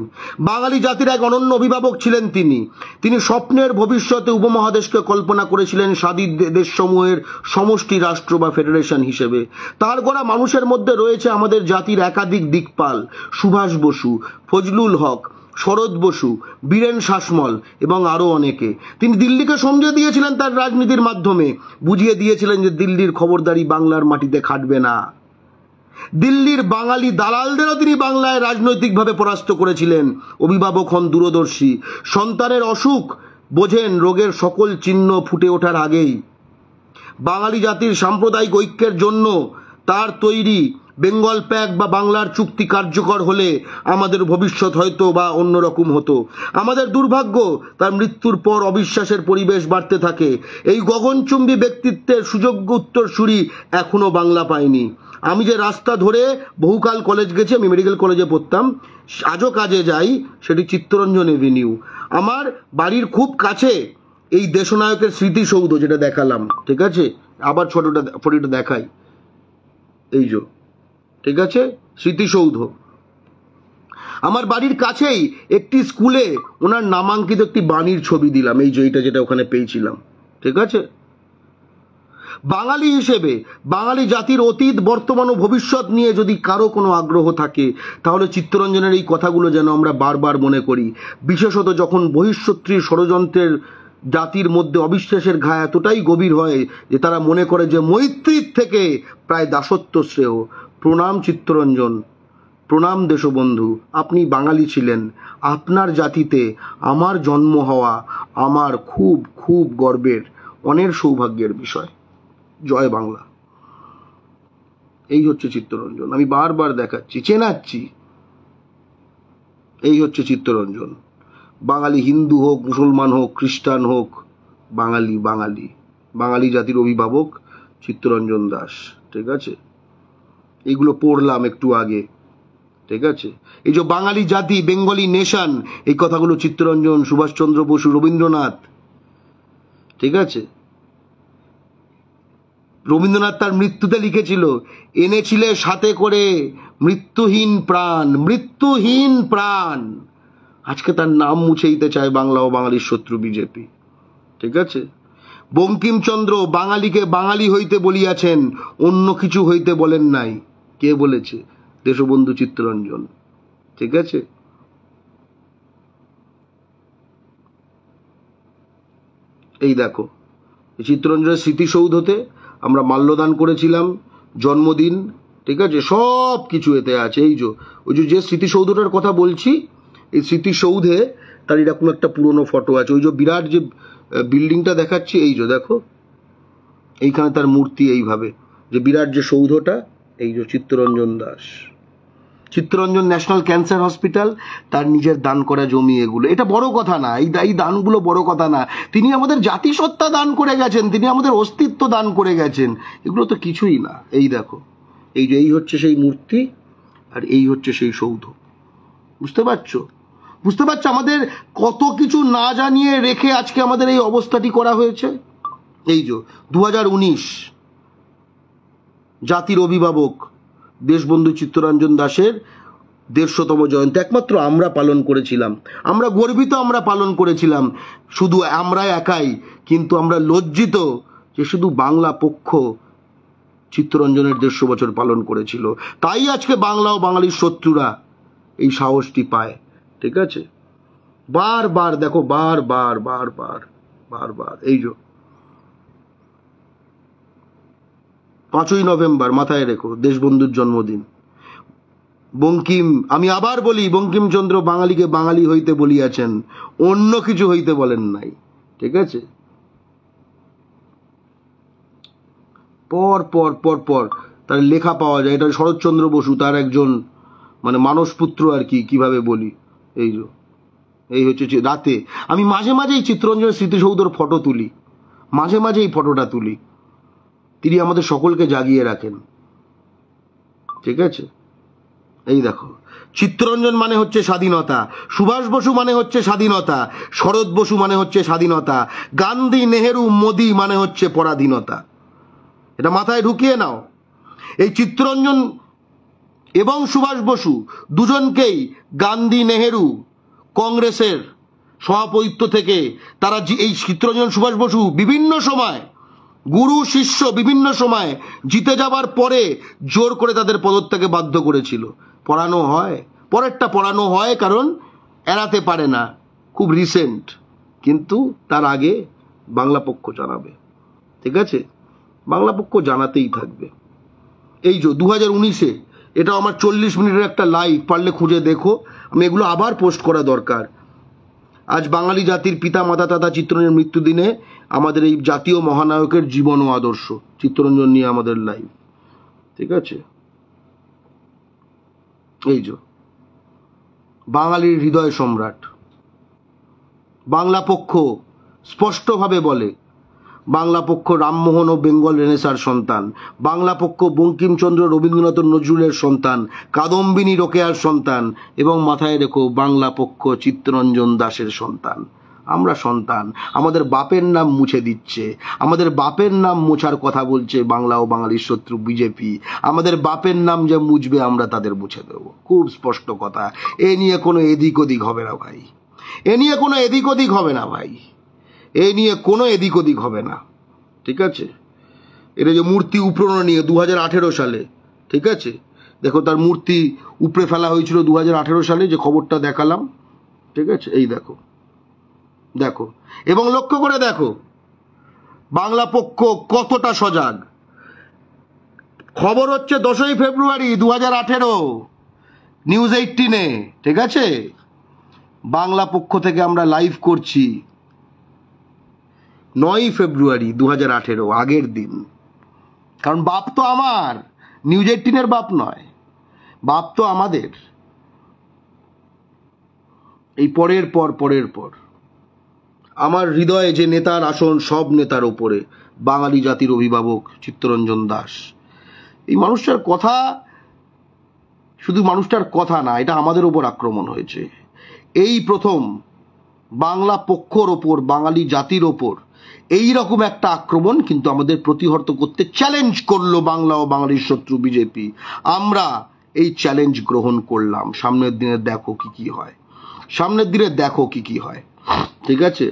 বাঙালি জাতির এক অনন্য অভিভাবক ছিলেন তিনি তিনি স্বপ্নের ভবিষ্যতে উপমহাদেশকে কল্পনা করেছিলেন স্বাধীন দেশসমূহের সমষ্টি রাষ্ট্র বা ফেডারেশন হিসেবে তার গড়া মানুষের মধ্যে রয়েছে আমাদের জাতির একাধিক দিকপাল সুভাষ বসু ফজলুল হক শরৎ বসু বীরেন শাসমল এবং আরও অনেকে তিনি দিল্লিকে সমঝে দিয়েছিলেন তার রাজনীতির মাধ্যমে বুঝিয়ে দিয়েছিলেন যে দিল্লির খবরদারি বাংলার মাটিতে খাটবে না দিল্লির বাঙালি দালালদেরও তিনি বাংলায় রাজনৈতিকভাবে পরাস্ত করেছিলেন অভিভাবক হন দূরদর্শী সন্তানের অসুখ বোঝেন রোগের সকল চিহ্ন ফুটে ওঠার আগেই বাঙালি জাতির সাম্প্রদায়িক ঐক্যের জন্য তার তৈরি বেঙ্গল প্যাক বা বাংলার চুক্তি কার্যকর হলে আমাদের ভবিষ্যৎ হয়তো বা অন্যরকম হতো আমাদের দুর্ভাগ্য তার মৃত্যুর পর অবিশ্বাসের পরিবেশ বাড়তে থাকে এই গগনচুম্বী ব্যক্তিত্বের সুযোগ্য উত্তরসূরি এখনও বাংলা পায়নি আমি যে রাস্তা ধরে বহুকাল কলেজ গেছি আমি মেডিকেল কলেজে পড়তাম আজও কাজে যাই সেটি চিত্তরঞ্জন এভিনিউ আমার বাড়ির খুব কাছে এই দেশনায়কের স্মৃতিসৌধ যেটা দেখালাম ঠিক আছে আবার ছোটটা ফটোটা দেখাই এই যে ঠিক আছে স্মৃতিসৌধ আমার বাড়ির কাছেই একটি স্কুলে ওনার নামাঙ্কিত একটি বাণীর ছবি দিলাম এই জয়ীটা যেটা ওখানে পেয়েছিলাম ঠিক আছে বাঙালি হিসেবে বাঙালি জাতির অতীত বর্তমান ও ভবিষ্যৎ নিয়ে যদি কারো কোনো আগ্রহ থাকে তাহলে চিত্তরঞ্জনের এই কথাগুলো যেন আমরা বারবার মনে করি বিশেষত যখন বহিঃশত্রীর ষড়যন্ত্রের জাতির মধ্যে অবিশ্বাসের ঘা এতটাই গভীর হয় যে তারা মনে করে যে মৈত্রীর থেকে প্রায় দাসত্ব শ্রেয় প্রণাম চিত্তরঞ্জন প্রণাম দেশবন্ধু আপনি বাঙালি ছিলেন আপনার জাতিতে আমার জন্ম হওয়া আমার খুব খুব গর্বের অনেক সৌভাগ্যের বিষয় জয় বাংলা এই হচ্ছে চিত্তরঞ্জন আমি বারবার দেখাচ্ছি চেনাচ্ছি এই হচ্ছে চিত্তরঞ্জন বাঙালি হিন্দু হোক মুসলমান হোক খ্রিস্টান হোক বাঙালি বাঙালি বাঙালি জাতির অভিভাবক চিত্তরঞ্জন দাস ঠিক আছে এগুলো পড়লাম একটু আগে ঠিক আছে এই যে বাঙালি জাতি বেঙ্গলি নেশান এই কথাগুলো চিত্তরঞ্জন সুভাষচন্দ্র বসু রবীন্দ্রনাথ ঠিক আছে রবীন্দ্রনাথ তার মৃত্যুতে লিখেছিল এনেছিলে সাথে করে মৃত্যুহীন প্রাণ মৃত্যুহীন প্রাণ আজকে তার নাম মুছে দিতে চায় বাংলা ও বাঙালির শত্রু বিজেপি ঠিক আছে বঙ্কিমচন্দ্র বাঙালিকে বাঙালি হইতে বলিয়াছেন অন্য কিছু হইতে বলেন নাই কে বলেছে দেশবন্ধু চিত্তরঞ্জন ঠিক আছে এই দেখো চিত্তরঞ্জনের স্মৃতিসৌধতে আমরা মাল্যদান করেছিলাম জন্মদিন ঠিক আছে সব কিছু এতে আছে এই যে ওই যে স্মৃতিসৌধটার কথা বলছি এই স্মৃতিসৌধে তার এরকম একটা পুরনো ফটো আছে ওই যে বিরাট যে বিল্ডিংটা দেখাচ্ছি এই যে দেখো এইখানে তার মূর্তি এইভাবে যে বিরাট যে সৌধটা এই যে Chittaranjan Das Chittaranjan national cancer hospital তার নিজের দান করা জমি এগুলো এটা বড় কথা না এই দানগুলো বড় কথা না তিনি আমাদের জাতিসত্তা দান করে গেছেন তিনি আমাদের অস্তিত্ব দান করে গেছেন এগুলো তো কিছুই না এই দেখো এই যে এই হচ্ছে সেই মূর্তি আর এই হচ্ছে সেই সৌধ বুঝতে পারছো বুঝতে পারছো আমাদের কত কিছু না জানিয়ে রেখে আজকে আমাদের এই অবস্থাটি করা হয়েছে এই যে দু হাজার উনিশ জাতির অভিভাবক দেশবন্ধু চিত্তরঞ্জন দাসের দেড়শোতম জয়ন্তী একমাত্র আমরা পালন করেছিলাম আমরা গর্বিত আমরা পালন করেছিলাম শুধু আমরা একাই কিন্তু আমরা লজ্জিত যে শুধু বাংলা পক্ষ চিত্তরঞ্জনের দেড়শো বছর পালন করেছিল তাই আজকে বাংলা ও বাঙালির শত্রুরা এই সাহসটি পায় ঠিক আছে বারবার দেখো বার বার বার বার বারবার এই যে পাঁচই নভেম্বর মাথায় রেখো দেশবন্ধুর জন্মদিন বঙ্কিম আমি আবার বলি বঙ্কিমচন্দ্র বাঙালিকে বাঙালি হইতে বলিয়াছেন অন্য কিছু হইতে বলেন নাই ঠিক আছে পর পর পর পর তার লেখা পাওয়া যায় এটা শরৎচন্দ্র বসু তার একজন মানে মানসপুত্র আর কি কিভাবে বলি এই যে এই হচ্ছে রাতে আমি মাঝে মাঝেই চিত্তরঞ্জনের স্মৃতিসৌধর ফটো তুলি মাঝে মাঝেই ফটোটা তুলি তিনি আমাদের সকলকে জাগিয়ে রাখেন ঠিক আছে এই দেখো চিত্তরঞ্জন মানে হচ্ছে স্বাধীনতা সুভাষ বসু মানে হচ্ছে স্বাধীনতা শরৎ বসু মানে হচ্ছে স্বাধীনতা গান্ধী নেহেরু মোদি মানে হচ্ছে পরাধীনতা এটা মাথায় ঢুকিয়ে নাও এই চিত্তরঞ্জন এবং সুভাষ বসু দুজনকেই গান্ধী নেহেরু কংগ্রেসের সভাপতিত্ব থেকে তারা এই চিত্তরঞ্জন সুভাষ বসু বিভিন্ন সময় গুরু শিষ্য বিভিন্ন সময় জিতে যাবার পরে জোর করে তাদের পদত্যাগে বাধ্য করেছিল পড়ানো হয় পরেরটা পড়ানো হয় কারণ এড়াতে পারে না খুব রিসেন্ট কিন্তু তার আগে বাংলা পক্ষ জানাবে ঠিক আছে বাংলা পক্ষ জানাতেই থাকবে এই যে দু হাজার উনিশে এটা আমার চল্লিশ মিনিটের একটা লাইভ পারলে খুঁজে দেখো আমি এগুলো আবার পোস্ট করা দরকার আজ বাঙালি জাতির পিতা মাতা চিত্রনের মৃত্যু দিনে আমাদের এই জাতীয় মহানায়কের জীবন ও আদর্শ চিত্তরঞ্জন নিয়ে আমাদের লাইভ ঠিক আছে এই যে বাঙালির হৃদয় সম্রাট বাংলা পক্ষ স্পষ্টভাবে বলে বাংলা পক্ষ রামমোহন ও বেঙ্গল রেনেসার সন্তান বাংলা পক্ষ বঙ্কিমচন্দ্র রবীন্দ্রনাথ নজরুলের সন্তান কাদম্বিনী রোকেয়ার সন্তান এবং মাথায় রেখো বাংলা পক্ষ চিত্তরঞ্জন দাসের সন্তান আমরা সন্তান আমাদের বাপের নাম মুছে দিচ্ছে আমাদের বাপের নাম মুছার কথা বলছে বাংলা ও বাঙালির শত্রু বিজেপি আমাদের বাপের নাম যে মুছবে আমরা তাদের মুছে দেব খুব স্পষ্ট কথা এ নিয়ে কোনো এদিক ওদিক হবে না ভাই এ নিয়ে কোনো এদিক ওদিক হবে না ভাই এই নিয়ে কোনো এদিক ওদিক হবে না ঠিক আছে এটা যে মূর্তি উপড়নো নিয়ে দু সালে ঠিক আছে দেখো তার মূর্তি উপড়ে ফেলা হয়েছিল দু সালে যে খবরটা দেখালাম ঠিক আছে এই দেখো দেখো এবং লক্ষ্য করে দেখো বাংলা পক্ষ কতটা সজাগ খবর হচ্ছে দশই ফেব্রুয়ারি দু হাজার আঠেরো নিউজ এইটিনে ঠিক আছে বাংলা পক্ষ থেকে আমরা লাইভ করছি নয়ই ফেব্রুয়ারি দু হাজার আঠেরো আগের দিন কারণ বাপ তো আমার নিউজ এইটিনের বাপ নয় বাপ তো আমাদের এই পরের পর পরের পর আমার হৃদয়ে যে নেতার আসন সব নেতার ওপরে বাঙালি জাতির অভিভাবক চিত্তরঞ্জন দাস এই মানুষটার কথা শুধু মানুষটার কথা না এটা আমাদের ওপর আক্রমণ হয়েছে এই প্রথম বাংলা পক্ষর ওপর বাঙালি জাতির ওপর এই রকম একটা আক্রমণ কিন্তু আমাদের প্রতিহত করতে চ্যালেঞ্জ করলো বাংলা ও বাঙালির শত্রু বিজেপি আমরা এই চ্যালেঞ্জ গ্রহণ করলাম সামনের দিনে দেখো কি কি হয় সামনের দিনে দেখো কি কি হয় ঠিক আছে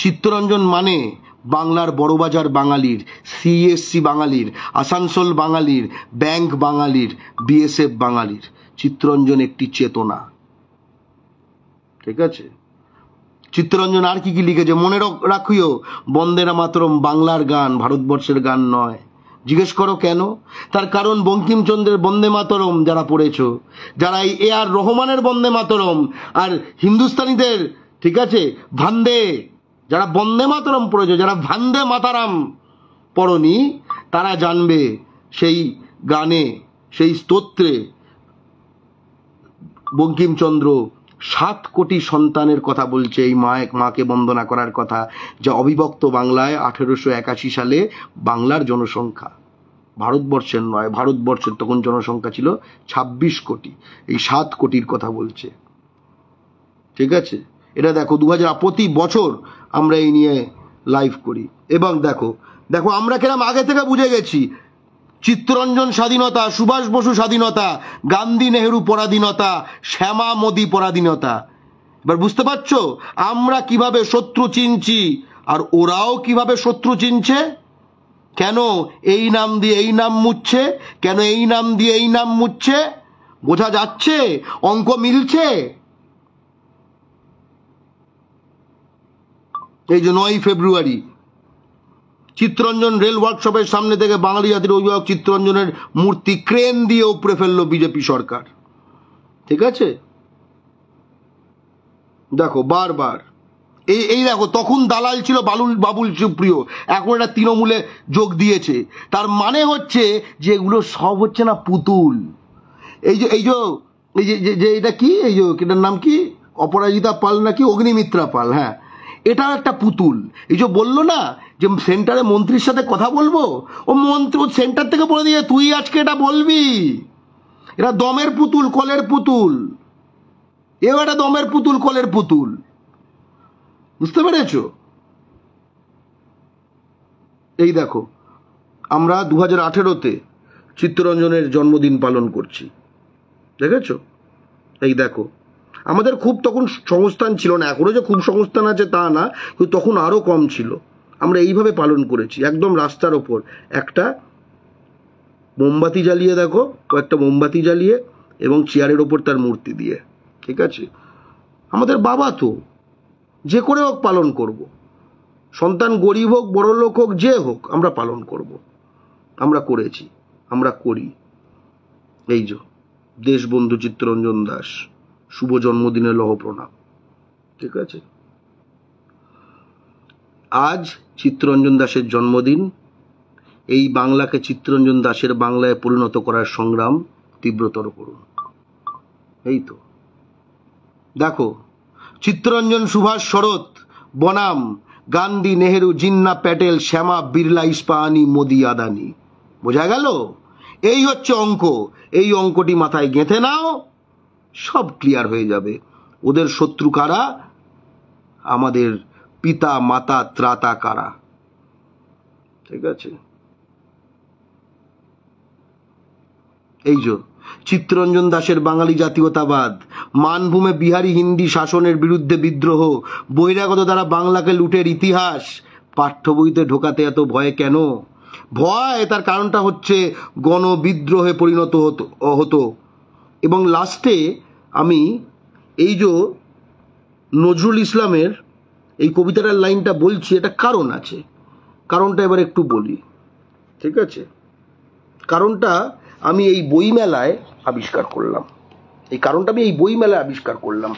চিত্তরঞ্জন মানে বাংলার বড়বাজার বাঙালির সিএসসি বাঙালির আসানসোল বাঙালির ব্যাংক বাঙালির বিএসএফ বাঙালির চিত্তরঞ্জন একটি চেতনা ঠিক আছে চিত্তরঞ্জন আর কি কি লিখেছে মনে রাখিও বন্দেরা মাতরম বাংলার গান ভারতবর্ষের গান নয় জিজ্ঞেস করো কেন তার কারণ বঙ্কিমচন্দ্রের বন্দে মাতরম যারা পড়েছ যারা এই এ আর রহমানের বন্দে মাতরম আর হিন্দুস্তানিদের ঠিক আছে ভান্দে যারা বন্দে মাতরম পড়েছ যারা ভান্দে মাতারাম পড়নি তারা জানবে সেই গানে সেই স্তোত্রে বঙ্কিমচন্দ্র সাত কোটি সন্তানের কথা বলছে এই মা এক মাকে বন্দনা করার কথা যা অবিভক্ত বাংলায় আঠেরোশো একাশি সালে বাংলার জনসংখ্যা ভারতবর্ষের নয় ভারতবর্ষের তখন জনসংখ্যা ছিল ২৬ কোটি এই সাত কোটির কথা বলছে ঠিক আছে এটা দেখো দু হাজার প্রতি বছর আমরা এই নিয়ে লাইভ করি এবং দেখো দেখো আমরা কিরম আগে থেকে বুঝে গেছি চিত্তরঞ্জন স্বাধীনতা সুভাষ বসু স্বাধীনতা গান্ধী নেহেরু পরাধীনতা শ্যামা মোদী পরাধীনতা এবার বুঝতে পারছো আমরা কিভাবে শত্রু চিনছি আর ওরাও কিভাবে শত্রু চিনছে কেন এই নাম দিয়ে এই নাম মুচ্ছে কেন এই নাম দিয়ে এই নাম মুচ্ছে বোঝা যাচ্ছে অঙ্ক মিলছে এই যে নয় ফেব্রুয়ারি চিত্তরঞ্জন রেল ওয়ার্কশপের সামনে থেকে বাঙালি জাতির অভিভাবক চিত্তরঞ্জনের মূর্তি ক্রেন দিয়ে উপরে ফেললো বিজেপি সরকার ঠিক আছে দেখো বারবার এই এই দেখো তখন দালাল ছিল বালুল বাবুল সুপ্রিয় এখন এটা তৃণমূলে যোগ দিয়েছে তার মানে হচ্ছে যে এগুলো সব হচ্ছে না পুতুল এই যে এই যে এই যে যে এটা কি এই যে এটার নাম কি অপরাজিতা পাল নাকি অগ্নিমিত্রা পাল হ্যাঁ এটা একটা পুতুল এই যে বললো না যে সেন্টারে মন্ত্রীর সাথে কথা বলবো ও মন্ত্রী সেন্টার থেকে বলে দিয়ে তুই আজকে এটা বলবি এরা দমের পুতুল কলের পুতুল এও একটা দমের পুতুল কলের পুতুল বুঝতে পেরেছ এই দেখো আমরা দু হাজার আঠেরোতে চিত্তরঞ্জনের জন্মদিন পালন করছি দেখেছ এই দেখো আমাদের খুব তখন সংস্থান ছিল না এখনও যে খুব সংস্থান আছে তা না কিন্তু তখন আরও কম ছিল আমরা এইভাবে পালন করেছি একদম রাস্তার ওপর একটা মোমবাতি জ্বালিয়ে দেখো কয়েকটা মোমবাতি জ্বালিয়ে এবং চেয়ারের ওপর তার মূর্তি দিয়ে ঠিক আছে আমাদের বাবা তো যে করে হোক পালন করব। সন্তান গরিব হোক বড় লোক হোক যে হোক আমরা পালন করব। আমরা করেছি আমরা করি এই যে দেশবন্ধু চিত্তরঞ্জন দাস শুভ জন্মদিনের লহ প্রণাম ঠিক আছে আজ চিত্তরঞ্জন দাসের জন্মদিন এই বাংলাকে চিত্তরঞ্জন দাসের বাংলায় পরিণত করার সংগ্রাম তীব্রতর করুন এই তো দেখো চিত্তরঞ্জন সুভাষ শরৎ বনাম গান্ধী নেহেরু জিন্না প্যাটেল শ্যামা বিড়লা ইস্পানি মোদি আদানি বোঝা গেল এই হচ্ছে অঙ্ক এই অঙ্কটি মাথায় গেঁথে নাও সব ক্লিয়ার হয়ে যাবে ওদের শত্রু কারা আমাদের পিতা মাতা ত্রাতা কারা ঠিক আছে এই যে চিত্তরঞ্জন দাসের বাঙালি জাতীয়তাবাদ মানভূমে বিহারি হিন্দি শাসনের বিরুদ্ধে বিদ্রোহ বহিরাগত দ্বারা বাংলাকে লুটের ইতিহাস পাঠ্যবইতে ঢোকাতে এত ভয় কেন ভয় তার কারণটা হচ্ছে গণবিদ্রোহে পরিণত হতো এবং লাস্টে আমি এই যে নজরুল ইসলামের এই কবিতাটার লাইনটা বলছি এটা কারণ আছে কারণটা এবার একটু বলি ঠিক আছে কারণটা আমি এই বইমেলায় আবিষ্কার করলাম এই কারণটা আমি এই বইমেলায় আবিষ্কার করলাম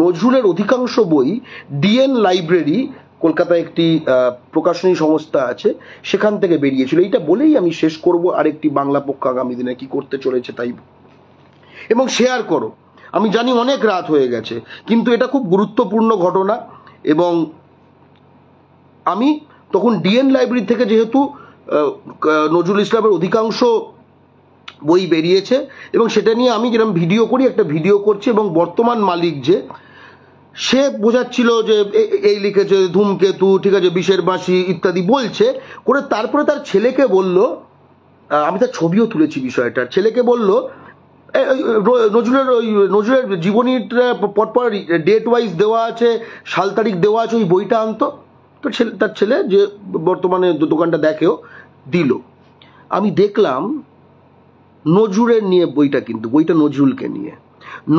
নজরুলের অধিকাংশ বই ডিএন লাইব্রেরি কলকাতায় একটি প্রকাশনী সংস্থা আছে সেখান থেকে বেরিয়েছিল এইটা বলেই আমি শেষ করব আরেকটি বাংলা পক্ষ আগামী দিনে কি করতে চলেছে তাই এবং শেয়ার করো আমি জানি অনেক রাত হয়ে গেছে কিন্তু এটা খুব গুরুত্বপূর্ণ ঘটনা এবং আমি তখন ডিএন লাইব্রেরি থেকে যেহেতু নজরুল ইসলামের অধিকাংশ বই বেরিয়েছে এবং সেটা নিয়ে আমি যেরকম ভিডিও করি একটা ভিডিও করছি এবং বর্তমান মালিক যে সে বোঝাচ্ছিল যে এই লিখেছে ধূমকেতু ঠিক আছে বিষের বাঁশি ইত্যাদি বলছে করে তারপরে তার ছেলেকে বলল আমি তার ছবিও তুলেছি বিষয়টার ছেলেকে বলল নজরুলের ওই নজরুলের জীবনীটা পরপর ডেট ওয়াইজ দেওয়া আছে সাল তারিখ দেওয়া আছে ওই বইটা আনতো তো ছেলে তার ছেলে যে বর্তমানে দোকানটা দেখেও দিল আমি দেখলাম নজরুলের নিয়ে বইটা কিন্তু বইটা নজরুলকে নিয়ে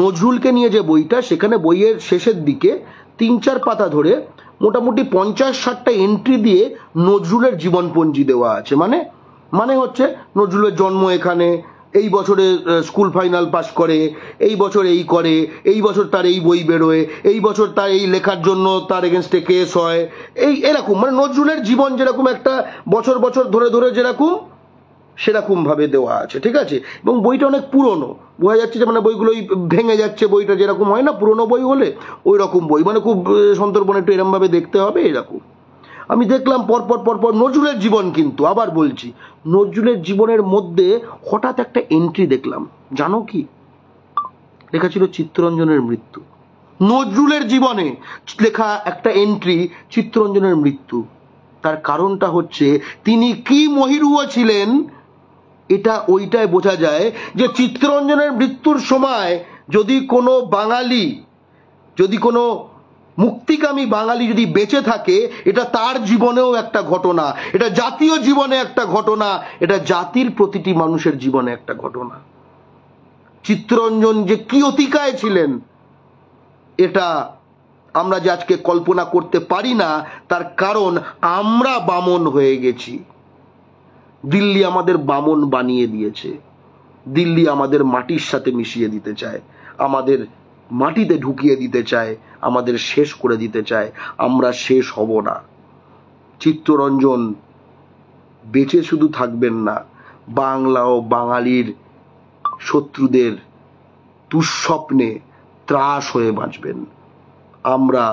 নজরুলকে নিয়ে যে বইটা সেখানে বইয়ের শেষের দিকে তিন চার পাতা ধরে মোটামুটি পঞ্চাশ ষাটটা এন্ট্রি দিয়ে নজরুলের জীবনপঞ্জি দেওয়া আছে মানে মানে হচ্ছে নজরুলের জন্ম এখানে এই বছরে স্কুল ফাইনাল পাস করে এই বছর এই করে এই বছর তার এই বই বেরোয় এই বছর তার এই লেখার জন্য তার এগেনস্টে কেস হয় এই এরকম মানে নজরুলের জীবন যেরকম একটা বছর বছর ধরে ধরে যেরকম সেরকমভাবে দেওয়া আছে ঠিক আছে এবং বইটা অনেক পুরনো বোঝা যাচ্ছে যে মানে বইগুলোই ভেঙে যাচ্ছে বইটা যেরকম হয় না পুরনো বই হলে ওই রকম বই মানে খুব সন্তর্পণ একটু এরমভাবে দেখতে হবে এরকম আমি দেখলাম পরপর পরপর নজরুলের জীবন কিন্তু আবার বলছি নজরুলের জীবনের মধ্যে হঠাৎ একটা এন্ট্রি দেখলাম জানো কি লেখা ছিল চিত্তরঞ্জনের মৃত্যু নজরুলের জীবনে লেখা একটা এন্ট্রি চিত্তরঞ্জনের মৃত্যু তার কারণটা হচ্ছে তিনি কি মহিরুহ ছিলেন এটা ওইটায় বোঝা যায় যে চিত্তরঞ্জনের মৃত্যুর সময় যদি কোনো বাঙালি যদি কোনো মুক্তিকামী বাঙালি যদি বেঁচে থাকে এটা তার জীবনেও একটা ঘটনা এটা জাতীয় জীবনে একটা ঘটনা এটা জাতির প্রতিটি মানুষের জীবনে একটা ঘটনা চিত্তরঞ্জন যে কি অতিকায় ছিলেন এটা আমরা যে আজকে কল্পনা করতে পারি না তার কারণ আমরা বামন হয়ে গেছি দিল্লি আমাদের বামন বানিয়ে দিয়েছে দিল্লি আমাদের মাটির সাথে মিশিয়ে দিতে চায় আমাদের মাটিতে ঢুকিয়ে দিতে চায় আমাদের শেষ করে দিতে চায় আমরা শেষ হব না চিত্তরঞ্জন বেঁচে শুধু থাকবেন না বাংলা ও বাঙালির শত্রুদের দুঃস্বপ্নে ত্রাস হয়ে বাঁচবেন আমরা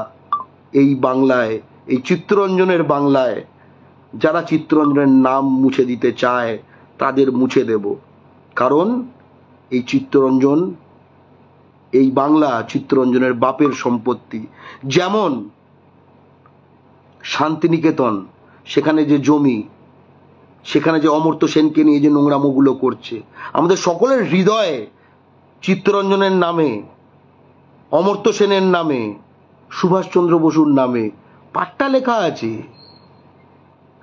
এই বাংলায় এই চিত্তরঞ্জনের বাংলায় যারা চিত্তরঞ্জনের নাম মুছে দিতে চায় তাদের মুছে দেব কারণ এই চিত্তরঞ্জন এই বাংলা চিত্তরঞ্জনের বাপের সম্পত্তি যেমন শান্তিনিকেতন সেখানে যে জমি সেখানে যে অমর্ত্য সেনকে নিয়ে যে নোংরামোগুলো করছে আমাদের সকলের হৃদয়ে চিত্তরঞ্জনের নামে অমর্ত্য সেনের নামে সুভাষচন্দ্র বসুর নামে পাট্টা লেখা আছে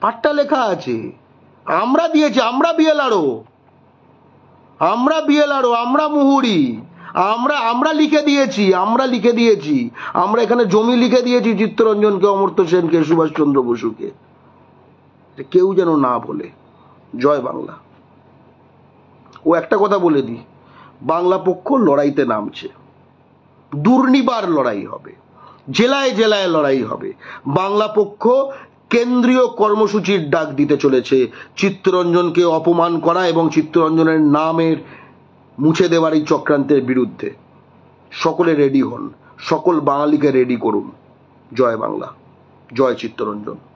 পাট্টা লেখা আছে আমরা দিয়েছি আমরা বিয়েলারো আমরা বিয়েলারো আমরা মুহুরি আমরা আমরা লিখে দিয়েছি আমরা লিখে দিয়েছি আমরা এখানে জমি লিখে দিয়েছি চিত্তরঞ্জনকে অমর্ত সেনকে সুভাষচন্দ্র বসুকে কেউ যেন না বলে জয় বাংলা ও একটা কথা বলে দি বাংলা পক্ষ লড়াইতে নামছে দুর্নিবার লড়াই হবে জেলায় জেলায় লড়াই হবে বাংলা পক্ষ কেন্দ্রীয় কর্মসূচির ডাক দিতে চলেছে চিত্তরঞ্জনকে অপমান করা এবং চিত্তরঞ্জনের নামের মুছে দেওয়ার এই চক্রান্তের বিরুদ্ধে সকলে রেডি হন সকল বাঙালিকে রেডি করুন জয় বাংলা জয় চিত্তরঞ্জন